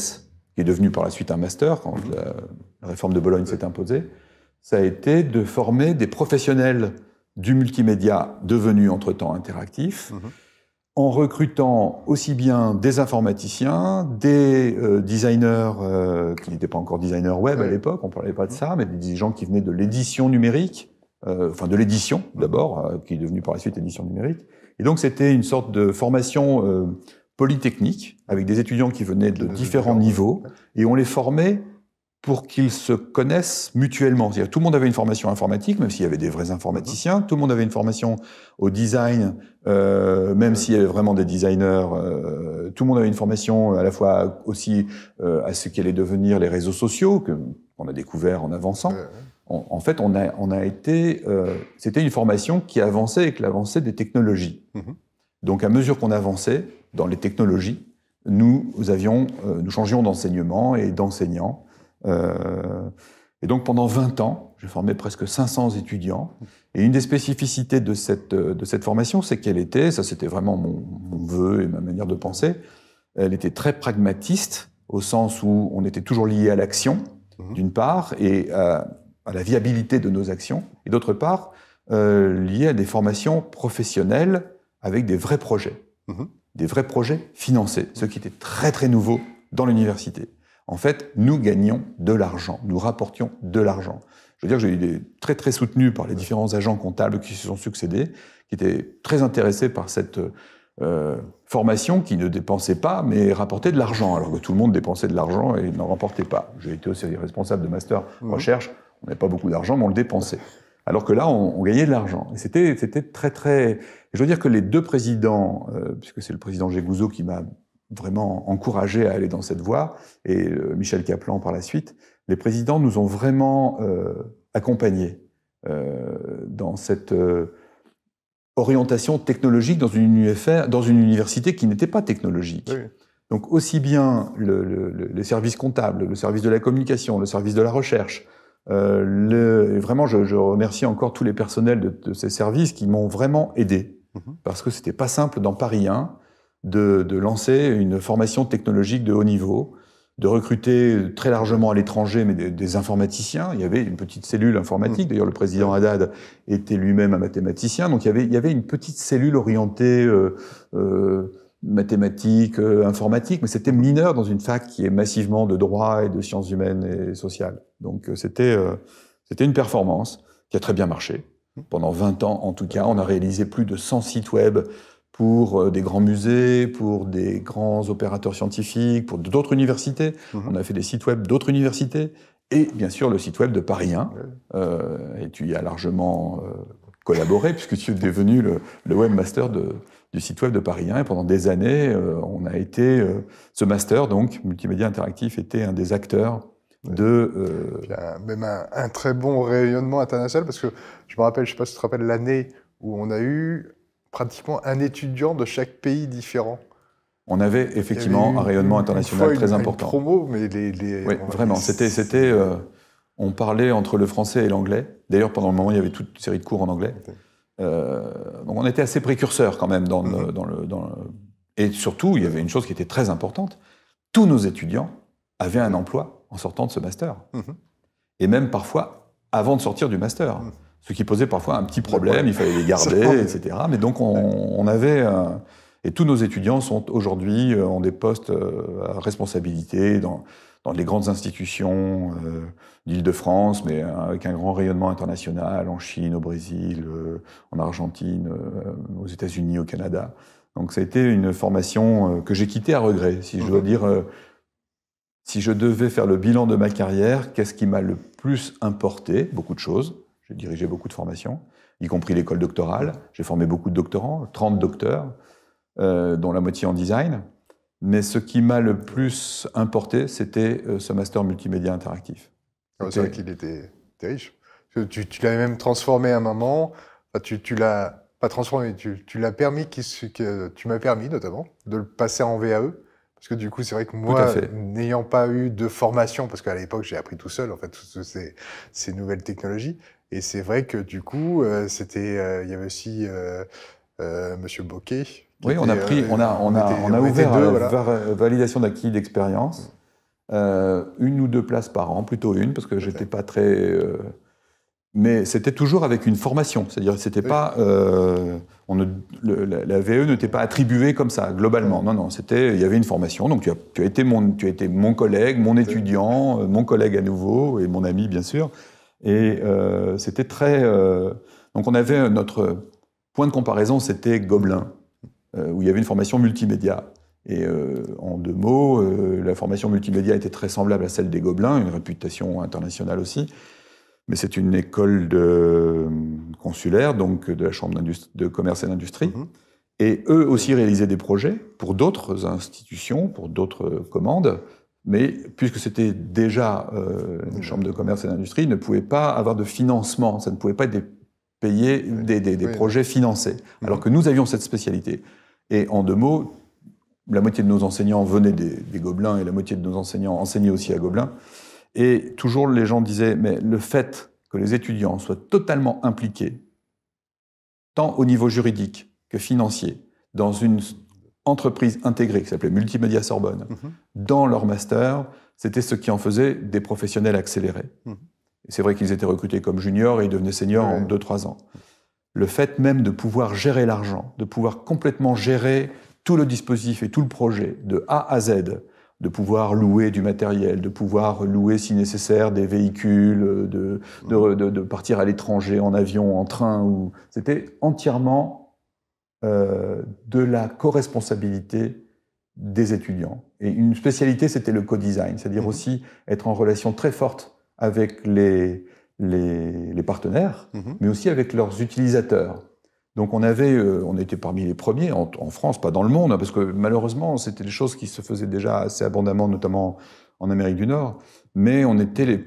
qui est devenu par la suite un master quand la, réforme de Bologne s'est imposée, ça a été de former des professionnels du multimédia devenus entre-temps interactifs, mmh en recrutant aussi bien des informaticiens, des euh, designers, euh, qui n'étaient pas encore designers web à l'époque, on parlait pas de mhm. ça, mais des gens qui venaient de l'édition numérique, euh, enfin de l'édition d'abord, qui est devenue par la suite édition numérique. Et donc c'était une sorte de formation polytechnique, avec des étudiants qui venaient de différents niveaux, et on les formait pour qu'ils se connaissent mutuellement. Tout le monde avait une formation informatique, même s'il y avait des vrais informaticiens. Tout le monde avait une formation au design, euh, même s'il y avait vraiment des designers. Euh, tout le monde avait une formation à la fois aussi euh, à ce qu'allaient devenir les réseaux sociaux, qu'on a découvert en avançant. en fait, on a, été... C'était une formation qui avançait avec l'avancée des technologies. Mhm. Donc, à mesure qu'on avançait dans les technologies, nous, avions, nous changions d'enseignement et d'enseignants. Euh, et donc pendant 20 ans, j'ai formé presque 500 étudiants. Et une des spécificités de cette, de cette formation, c'est qu'elle était, ça c'était vraiment mon, vœu et ma manière de penser, elle était très pragmatiste, au sens où on était toujours lié à l'action, mmh. d'une part, et à, la viabilité de nos actions, et d'autre part, euh, lié à des formations professionnelles avec des vrais projets, mmh. des vrais projets financés, ce qui était très très nouveau dans l'université en fait, nous gagnions de l'argent, nous rapportions de l'argent. Je veux dire que j'ai été très très soutenu par les différents agents comptables qui se sont succédés, qui étaient très intéressés par cette euh, formation qui ne dépensait pas, mais rapportait de l'argent, alors que tout le monde dépensait de l'argent et n'en remportait pas. J'ai été aussi responsable de master mhm. recherche, on n'avait pas beaucoup d'argent, mais on le dépensait. Alors que là, on, gagnait de l'argent. Et c'était très, très... Je veux dire que les deux présidents, euh, puisque c'est le président Gégouzo qui m'a vraiment encouragés à aller dans cette voie, et euh, Michel Kaplan par la suite, les présidents nous ont vraiment euh, accompagnés euh, dans cette orientation technologique dans une, UFR, dans une université qui n'était pas technologique. Donc aussi bien les services comptables, le service de la communication, le service de la recherche, vraiment je, remercie encore tous les personnels de, ces services qui m'ont vraiment aidé, mm-hmm. parce que ce c'était pas simple dans Paris 1 de, lancer une formation technologique de haut niveau, de recruter très largement à l'étranger, mais des, informaticiens. Il y avait une petite cellule informatique. Mmh. D'ailleurs, le président Haddad était lui-même un mathématicien. Donc, il y avait, une petite cellule orientée euh, euh mathématiques, euh, informatique, mais c'était mineur dans une fac qui est massivement de droit et de sciences humaines et sociales. Donc, euh, c'était c'était une performance qui a très bien marché. Mmh. Pendant 20 ans, en tout cas, on a réalisé plus de 100 sites web pour euh, des grands musées, pour des grands opérateurs scientifiques, pour d'autres universités. Mhm. On a fait des sites web d'autres universités. Et bien sûr, le site web de Paris 1. Euh, et tu y as largement euh, collaboré, puisque tu es devenu le, webmaster de, du site web de Paris 1. Et pendant des années, on a été. ce master, donc, multimédia interactif, était un des acteurs de... Il y a même un, un, très bon rayonnement international, parce que je me rappelle, je ne sais pas si tu te rappelles l'année où on a eu pratiquement un étudiant de chaque pays différent. On avait effectivement un rayonnement international très important. Une mais les, oui, vraiment. C'était, c'était, euh, on parlait entre le français et l'anglais. D'ailleurs, pendant le moment, il y avait toute une série de cours en anglais. Euh, donc, on était assez précurseurs quand même dans, mhm. Et surtout, il y avait une chose qui était très importante. Tous nos étudiants avaient un emploi en sortant de ce master. Mhm. Et même parfois avant de sortir du master. Mhm. Ce qui posait parfois un petit problème, il fallait les garder, etc. Mais donc on, avait... Euh, et tous nos étudiants sont aujourd'hui en euh, des postes euh, à responsabilité dans, dans les grandes institutions d'Île-de-France, mais avec un grand rayonnement international en Chine, au Brésil, en Argentine, aux États-Unis, au Canada. Donc ça a été une formation que j'ai quittée à regret, si je dois mhm. dire. si je devais faire le bilan de ma carrière, qu'est-ce qui m'a le plus importé Beaucoup de choses. J'ai dirigé beaucoup de formations, y compris l'école doctorale. J'ai formé beaucoup de doctorants, 30 docteurs, euh, dont la moitié en design. Mais ce qui m'a le plus importé, c'était euh, ce master multimédia interactif. Ah, c'est vrai qu'il était, riche. Tu, tu l'avais même transformé à un moment. tu, l'as pas transformé, tu, tu l'as permis, que tu m'as permis notamment de le passer en VAE. Parce que du coup, c'est vrai que moi, n'ayant pas eu de formation, parce qu'à l'époque, j'ai appris tout seul, en fait, toutes ces nouvelles technologies, et c'est vrai que du coup, euh, c'était, euh, il y avait aussi euh, Monsieur Boquet. Oui, on a pris, on a, on a, on ouvert deux, voilà. validation d'acquis d'expérience, une ou deux places par an, plutôt une, parce que j'étais pas très mais c'était toujours avec une formation, c'est-à-dire c'était pas, on ne, la, VE n'était pas attribuée comme ça globalement. Non, non, c'était, il y avait une formation. Donc tu as, tu été mon, tu as été mon collègue, mon étudiant, mon collègue à nouveau et mon ami bien sûr. Et euh, c'était très. Euh, donc on avait notre point de comparaison, c'était Gobelin, euh, où il y avait une formation multimédia. Et en deux mots, la formation multimédia était très semblable à celle des Gobelins, une réputation internationale aussi. Mais c'est une école de, consulaire, donc de la Chambre de commerce et d'industrie. Mm-hmm. Et eux aussi réalisaient des projets pour d'autres institutions, pour d'autres commandes mais puisque c'était déjà euh, une chambre de commerce et d'industrie, ne pouvait pas avoir de financement, ça ne pouvait pas être des, des, projets financés, alors que nous avions cette spécialité. Et en deux mots, la moitié de nos enseignants venaient des, Gobelins et la moitié de nos enseignants enseignaient aussi à Gobelins. Et toujours les gens disaient, mais le fait que les étudiants soient totalement impliqués, tant au niveau juridique que financier, dans une entreprise intégrée qui s'appelait Multimédia Sorbonne, mhm. dans leur master, c'était ce qui en faisait des professionnels accélérés. Mhm. C'est vrai qu'ils étaient recrutés comme juniors et ils devenaient seniors en 2-3 ans. Le fait même de pouvoir gérer l'argent, de pouvoir complètement gérer tout le dispositif et tout le projet de A à Z, de pouvoir louer du matériel, de pouvoir louer si nécessaire des véhicules, de, mhm. partir à l'étranger en avion, en train. C'était entièrement euh, de la co-responsabilité des étudiants. Et une spécialité, c'était le co-design, c'est-à-dire mhm. aussi être en relation très forte avec les, partenaires, mhm. mais aussi avec leurs utilisateurs. Donc on avait, euh, on était parmi les premiers en, France, pas dans le monde, hein, parce que malheureusement c'était des choses qui se faisaient déjà assez abondamment, notamment en Amérique du Nord, mais on était les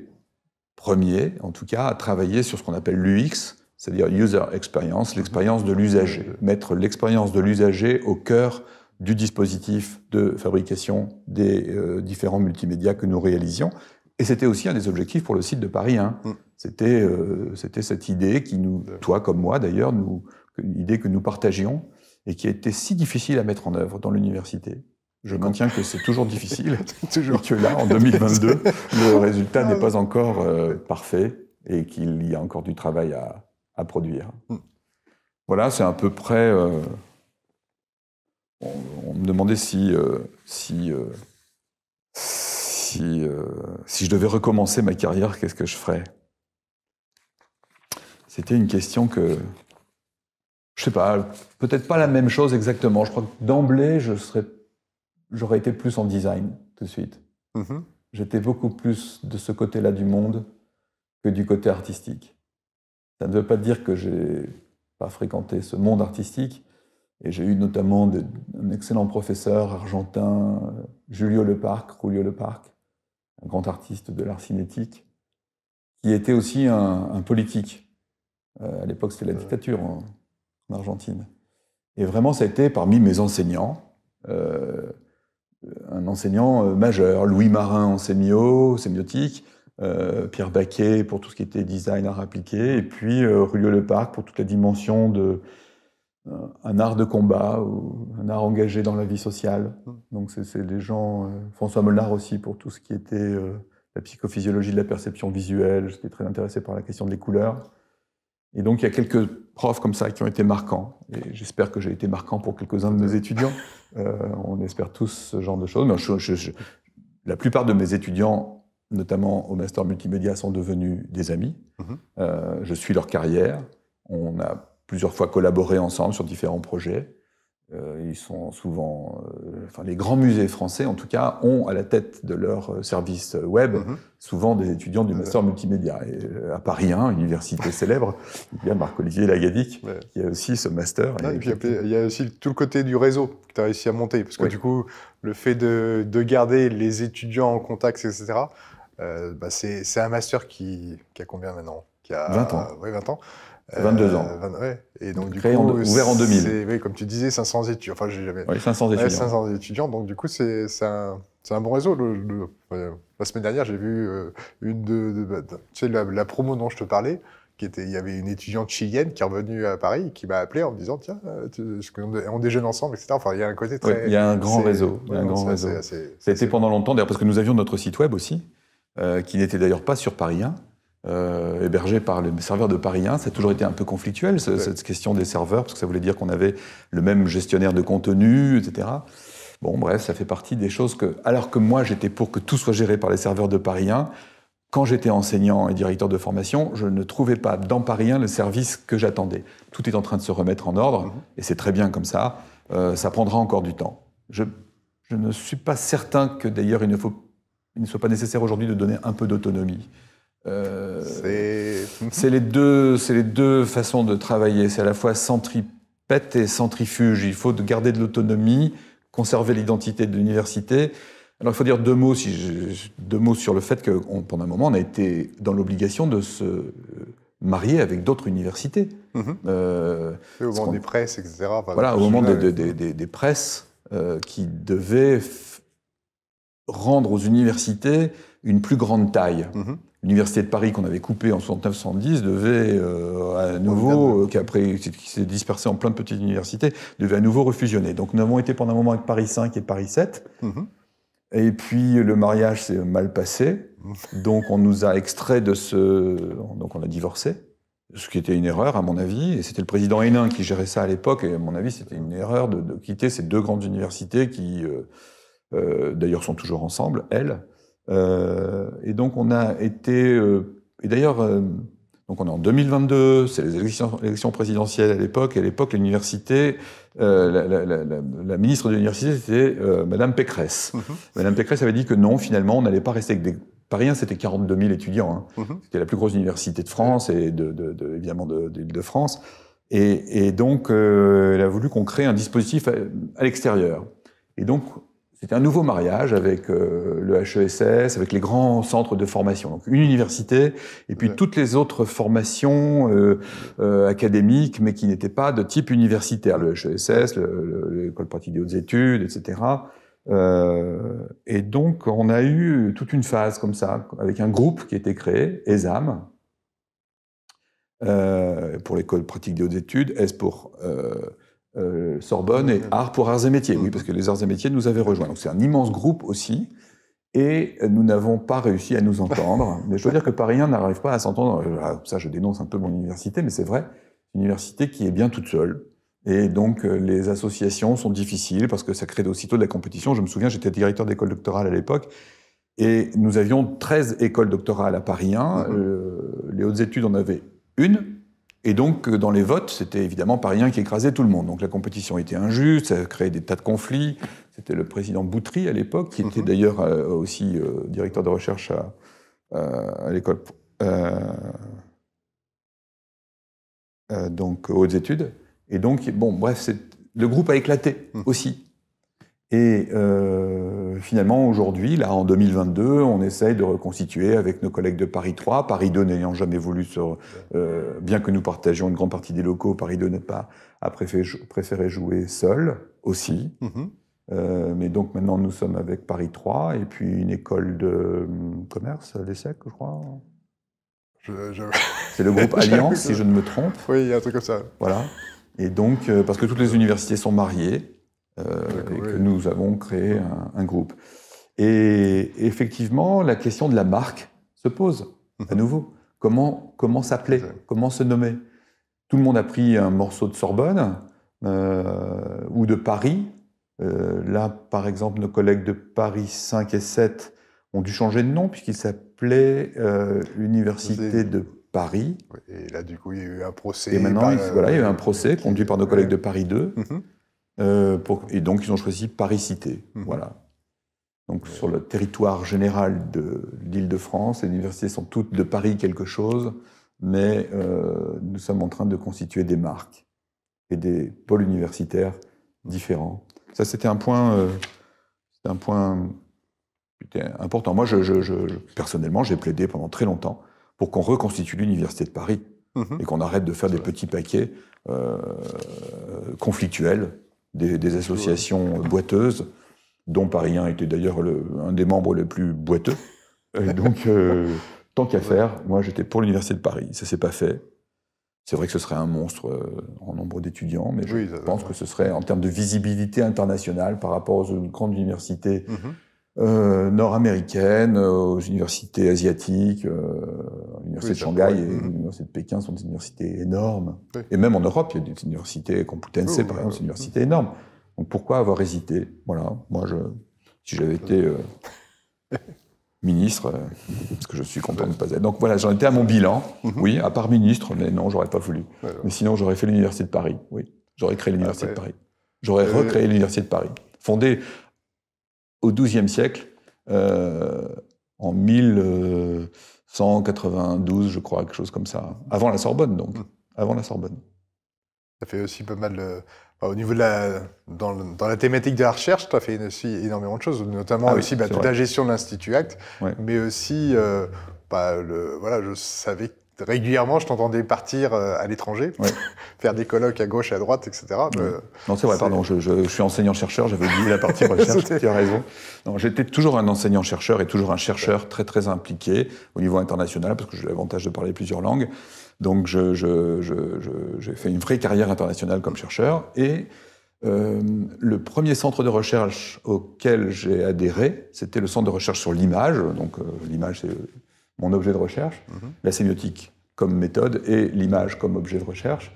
premiers, en tout cas, à travailler sur ce qu'on appelle l'UX, c'est-à-dire user experience, mhm. l'expérience de l'usager. Mettre l'expérience de l'usager au cœur du dispositif de fabrication des euh, différents multimédias que nous réalisions. Et c'était aussi un des objectifs pour le site de Paris 1. Mm. C'était euh, C'était cette idée qui nous, toi comme moi d'ailleurs, une idée que nous partagions et qui a été si difficile à mettre en œuvre dans l'université. Je maintiens que c'est toujours difficile. toujours. Et que là, en 2022, le résultat ah n'est pas encore euh, parfait et qu'il y a encore du travail à, à produire. Voilà, c'est à peu près. Euh, on, me demandait si, euh, si, euh, si, je devais recommencer ma carrière, qu'est-ce que je ferais C'était une question que. Je sais pas, peut-être pas la même chose exactement. Je crois que d'emblée, je serais, j'aurais été plus en design tout de suite. Mmh J'étais beaucoup plus de ce côté-là du monde que du côté artistique. Ça ne veut pas dire que j'ai pas fréquenté ce monde artistique. Et j'ai eu notamment un excellent professeur argentin, euh, Julio Leparc, Julio Parc, un grand artiste de l'art cinétique, qui était aussi un, politique. Euh, à l'époque, c'était la dictature en, Argentine. Et vraiment, ça a été parmi mes enseignants, euh, un enseignant majeur, Louis Marin en sémio, sémiotique, euh, Pierre Baquet pour tout ce qui était design, art appliqué, et puis euh, Rulio Le Parc pour toute la dimension de euh, un art de combat ou un art engagé dans la vie sociale. Mm. Donc c'est des gens, François Molnar aussi pour tout ce qui était la psychophysiologie de la perception visuelle, j'étais très intéressé par la question des couleurs. Et donc il y a quelques profs comme ça qui ont été marquants, et j'espère que j'ai été marquant pour quelques-uns de nos étudiants. on espère tous ce genre de choses, mais la plupart de mes étudiants notamment au master multimédia, sont devenus des amis. Mhm. Euh, je suis leur carrière. On a plusieurs fois collaboré ensemble sur différents projets. Euh, ils sont souvent, euh, les grands musées français, en tout cas, ont à la tête de leur service web mhm. souvent des étudiants du master multimédia. Et à Paris 1, université célèbre, il y a Marc-Olivier Lagadic, qui a aussi ce master. il y, a, aussi tout le côté du réseau que tu as réussi à monter, parce que du coup, le fait de garder les étudiants en contact, etc., euh, bah, c'est, un master qui, a combien maintenant qui a, 20 ans. Oui, 20 ans. 22 euh, ans. Et donc, en, ouvert en 2000. Oui, comme tu disais, 500 étudiants. Enfin, j'ai jamais. Oui, 500 étudiants. 500 étudiants. Donc, du coup, c'est, un, bon réseau. Le, la semaine dernière, j'ai vu euh, une de. Bah, la, promo dont je te parlais, qui était, il y avait une étudiante chilienne qui est revenue à Paris et qui m'a appelé en me disant Tiens, on déjeune ensemble, etc. Enfin, il y a un côté très. Oui, il y a un grand réseau. Ça été pendant longtemps, d'ailleurs, parce que nous avions notre site web aussi. Euh, qui n'était d'ailleurs pas sur Paris 1. Euh, hébergé par les serveurs de Paris 1. Ça a toujours été un peu conflictuel, cette question des serveurs, parce que ça voulait dire qu'on avait le même gestionnaire de contenu, etc. Bon, bref, ça fait partie des choses que. Alors que moi, j'étais pour que tout soit géré par les serveurs de Paris 1. Quand j'étais enseignant et directeur de formation, je ne trouvais pas dans Paris 1 le service que j'attendais. Tout est en train de se remettre en ordre, mhm. et c'est très bien comme ça. Euh, ça prendra encore du temps. Je, je ne suis pas certain que d'ailleurs il ne faut il ne soit pas nécessaire aujourd'hui de donner un peu d'autonomie. c'est euh, les, deux, les deux façons de travailler. C'est à la fois centripète et centrifuge. Il faut garder de l'autonomie, conserver l'identité de l'université. Alors il faut dire deux mots, si deux mots sur le fait que pendant un moment on a été dans l'obligation de se marier avec d'autres universités. Mhm. Euh, au moment des presses, etc. Voilà, au moment des, presses euh, qui devaient rendre aux universités une plus grande taille. Mhm. L'université de Paris qu'on avait coupée en 1910, devait euh, à nouveau, euh, qui s'est dispersée en plein de petites universités, devait à nouveau refusionner. Donc nous avons été pendant un moment avec Paris 5 et Paris 7. Mhm. Et puis le mariage s'est mal passé. Mhm. Donc on nous a extrait de ce... Donc on a divorcé ce qui était une erreur à mon avis, et c'était le président Hénin qui gérait ça à l'époque, et à mon avis c'était une erreur de, quitter ces deux grandes universités qui, euh, euh, d'ailleurs sont toujours ensemble, elles. Euh, et donc on a été, euh, et d'ailleurs, donc on est en 2022, c'est les élections, présidentielles à l'époque, et à l'époque l'université, la, ministre de l'université c'était Madame Pécresse. Mhm. Madame Pécresse avait dit que non, finalement on n'allait pas rester avec des rien, c'était 42 000 étudiants. Hein. Mhm. C'était la plus grosse université de France et de, de, de, évidemment de france Et, donc, elle a voulu qu'on crée un dispositif à l'extérieur. Et donc, c'était un nouveau mariage avec euh, le HESS, avec les grands centres de formation. Donc une université et puis toutes les autres formations euh, euh, académiques, mais qui n'étaient pas de type universitaire. Le HESS, l'école pratique des hautes études, etc. et donc on a eu toute une phase comme ça, avec un groupe qui e a été créé, ESAM, pour l'école pratique des hautes études, e S pour euh, Sorbonne et Arts pour Arts et Métiers. Oui, parce que les Arts et Métiers nous avaient rejoints. Donc c'est un immense groupe aussi. Et nous n'avons pas réussi à nous entendre. mais je dois dire que Parisien n'arrive pas à s'entendre. Euh, ah, ça, je dénonce un peu mon université, mais c'est vrai. Une université qui est bien toute seule. Et donc, euh, les associations sont difficiles parce que ça crée aussitôt de la compétition. Je me souviens, j'étais directeur d'école doctorale à l'époque. Et nous avions 13 écoles doctorales à Paris mm-hmm. les hautes études en avaient une. Et donc, euh, dans les votes, c'était évidemment Parisien qui écrasait tout le monde. Donc la compétition était injuste, ça créait des tas de conflits. C'était le président Boutry à l'époque, qui était mhm. d'ailleurs euh, aussi euh, directeur de recherche à, l'école. donc, hautes études. Et donc, bon, bref, le groupe a éclaté mhm. aussi. Et euh, finalement, aujourd'hui, là, en 2022, on essaye de reconstituer avec nos collègues de Paris 3, Paris 2 n'ayant jamais voulu euh, bien que nous partagions une grande partie des locaux, Paris 2 n'a pas préféré, jouer seul aussi. Mm-hmm. Euh, mais donc maintenant, nous sommes avec Paris 3 et puis une école de hum, commerce, l'ESSEC, je crois. C'est le groupe Alliance, si je ne me trompe. Oui, il y a un truc comme ça. Voilà. Et donc, parce que toutes les universités sont mariées, euh, et que nous avons créé un, groupe. Et effectivement, la question de la marque se pose à mhm. nouveau. Comment, comment s'appeler Comment se nommer Tout le monde a pris un morceau de Sorbonne euh, ou de Paris. Euh, là, par exemple, nos collègues de Paris 5 et 7 ont dû changer de nom puisqu'ils s'appelaient Université de Paris. Et là, du coup, il y a eu un procès. Et maintenant, il, voilà, il y a eu un procès conduit par nos collègues de Paris 2. Euh, et donc, ils ont choisi Paris-Cité. Mhm. Voilà. Donc, sur le territoire général de l'Île-de-France, les universités sont toutes de Paris quelque chose, mais euh, nous sommes en train de constituer des marques et des pôles universitaires différents. Ça, c'était un point, euh, un point important. Moi, je, personnellement, j'ai plaidé pendant très longtemps pour qu'on reconstitue l'université de Paris mhm. et qu'on arrête de faire des petits paquets conflictuels des, associations boiteuses, dont Paris 1 était d'ailleurs un des membres les plus boiteux. donc, euh, tant qu'à faire, moi j'étais pour l'Université de Paris. Ça s'est pas fait. C'est vrai que ce serait un monstre euh, en nombre d'étudiants, mais je pense que ce serait, en termes de visibilité internationale par rapport aux grandes universités. Mhm. Euh, nord-américaines, euh, aux universités asiatiques, euh, l'université de Shanghai et mmh. l'université de Pékin sont des universités énormes. Et même en Europe, il y a des universités, comme Poutense, par exemple, c'est une université énorme. Donc pourquoi avoir hésité Voilà, moi, je, si j'avais été ministre, parce que je suis content de ne pas être. Donc voilà, j'en étais à mon bilan. Mmh. Oui, à part ministre, mais non, j'aurais pas voulu. Mais sinon, j'aurais fait l'université de Paris. Oui, j'aurais créé l'université de Paris. J'aurais recréé l'université de Paris fondé au e siècle, euh, en 1192, je crois, quelque chose comme ça, avant la Sorbonne, donc, mm. avant la Sorbonne. Ça fait aussi pas mal bah, Au niveau de la, dans, dans, la thématique de la recherche, tu as fait aussi énormément de choses, notamment ah aussi bah, toute la gestion de l'Institut Act, mais aussi, pas euh, bah, le, voilà, je savais régulièrement, je t'entendais partir euh, à l'étranger, faire des colloques à gauche, à droite, etc. Euh, non, c'est vrai, pardon, je, suis enseignant-chercheur, j'avais oublié la partie recherche, tu as raison. Non, j'étais toujours un enseignant-chercheur et toujours un chercheur très, très impliqué au niveau international, parce que j'ai l'avantage de parler plusieurs langues. Donc, j'ai fait une vraie carrière internationale comme chercheur. Et euh, le premier centre de recherche auquel j'ai adhéré, c'était le centre de recherche sur l'image. Donc, l'image, c'est mon objet de recherche, mm-hmm. la sémiotique comme méthode et l'image comme objet de recherche.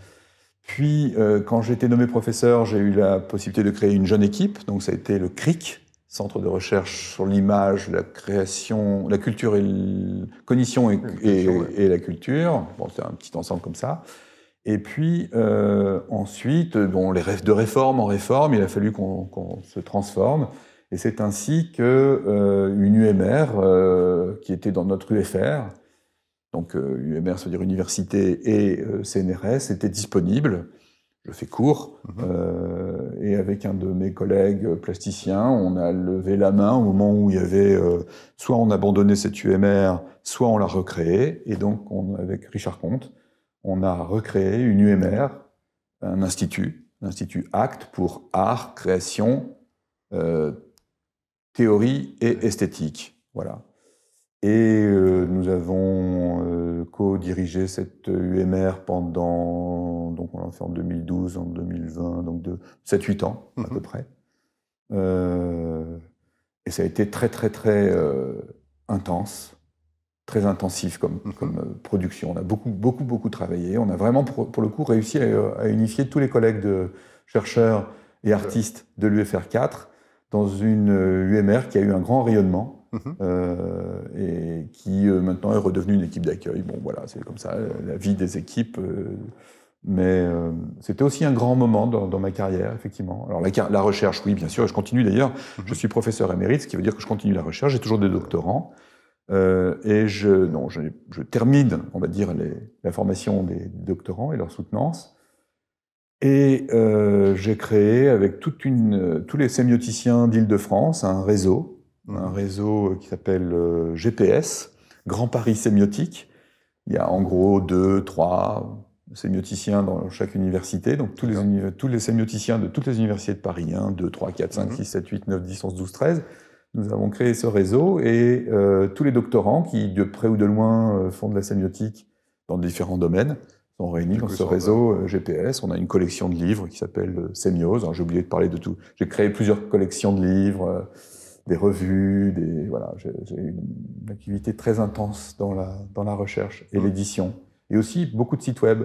Puis, euh, quand j'ai été nommé professeur, j'ai eu la possibilité de créer une jeune équipe. Donc, ça a été le CRIC, Centre de recherche sur l'image, la création, la culture et cognition et, la culture. Bon, un petit ensemble comme ça. Et puis, euh, ensuite, bon, les rêves de réforme en réforme, il a fallu qu'on se transforme. Et c'est ainsi que euh, une UMR, qui était dans notre UFR, donc UMR, euh, cest à dire université et euh, CNRS, étaient disponibles. Je fais court. Mhm. Euh, et avec un de mes collègues plasticiens, on a levé la main au moment où il y avait soit on abandonnait cette UMR, soit on l'a recréée. Et donc, avec Richard Comte, on a recréé une UMR, un institut, l'institut ACT pour art, création, théorie et esthétique. Voilà. Et euh, nous avons euh, co-dirigé cette UMR euh, pendant, donc on l'a fait en 2012, en 2020, donc de 7-8 ans à mhm. peu près. et ça a été très très très intense, très intensif comme, mhm. production. On a beaucoup beaucoup beaucoup travaillé. On a vraiment pour, le coup réussi à, unifier tous les collègues de chercheurs et artistes de l'UFR 4 dans une UMR qui a eu un grand rayonnement Mhm. Euh, et qui euh, maintenant est redevenue une équipe d'accueil. Bon, voilà, c'est comme ça, la vie des équipes. Euh, mais c'était aussi un grand moment dans, ma carrière, effectivement. Alors la, recherche, oui, bien sûr, je continue d'ailleurs. Mhm. Je suis professeur émérite, ce qui veut dire que je continue la recherche. J'ai toujours des doctorants. et je, je, termine, on va dire, la formation des doctorants et leur soutenance. Et j'ai créé avec toute une, tous les sémioticiens d'Île-de-France un réseau un réseau euh, qui s'appelle euh, GPS, Grand Paris Sémiotique. Il y a en gros deux, trois sémioticiens dans chaque université. Donc tous les, tous les sémioticiens de toutes les universités de Paris, 1, 2, 3, 4, 5, 6, 7, 8, 9, 10, 11, 12, 13. Nous avons créé ce réseau et euh, tous les doctorants qui, de près ou de loin, font de la sémiotique dans différents domaines sont réunis dans ce réseau GPS. On a une collection de livres qui s'appelle Sémiose. Hein, j'ai oublié de parler de tout. J'ai créé plusieurs collections de livres des revues, des voilà, j'ai eu une activité très intense dans la dans la recherche et l'édition, et aussi beaucoup de sites web,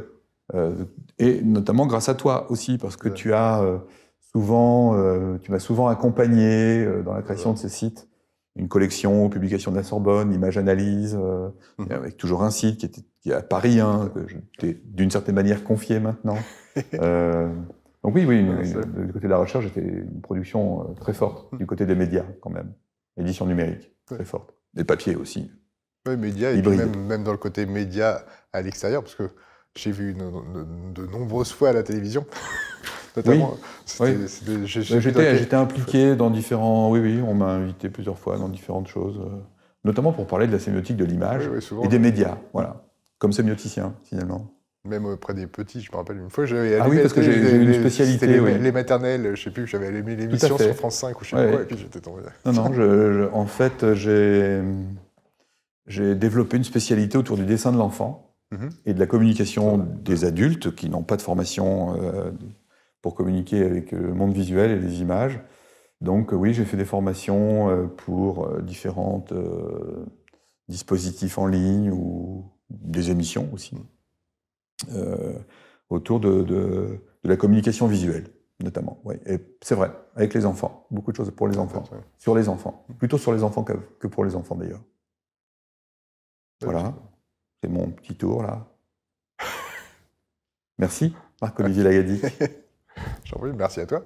euh, et notamment grâce à toi aussi parce que tu as euh, souvent, euh, tu m'as souvent accompagné dans la création de ces sites, une collection, publication de la Sorbonne, image analyse, mmh. avec toujours un site qui était est à Paris, hein, que je d'une certaine manière confié maintenant. Donc oui, oui, du côté de la recherche, j'étais une production euh, très forte, mm. du côté des médias quand même, édition numérique, très forte, des papiers aussi. Oui, médias, et même, dans le côté média à l'extérieur, parce que j'ai vu de, nombreuses fois à la télévision. Notamment, J'étais impliqué dans différents. Oui, oui, on m'a invité plusieurs fois dans différentes choses, euh, notamment pour parler de la sémiotique de l'image et des médias, voilà, comme sémioticien finalement. Même auprès des petits, je me rappelle une fois, j'avais Ah j'ai une spécialité. Les, maternelles, je ne sais plus, j'avais allumé l'émission sur France 5 ou je sais et puis j'étais tombé. Non, non, en fait, j'ai développé une spécialité autour du dessin de l'enfant mhm. et de la communication des adultes qui n'ont pas de formation euh, pour communiquer avec euh, le monde visuel et les images. Donc euh, oui, j'ai fait des formations pour différents dispositifs en ligne ou des émissions aussi. Euh, autour de, la communication visuelle, notamment. Et c'est vrai, avec les enfants, beaucoup de choses pour les enfants, sur les enfants, plutôt sur les enfants que, pour les enfants d'ailleurs. Voilà, c'est mon petit tour là. Merci, Marc-Olivier Lagadi. Jean-Paul, merci à toi.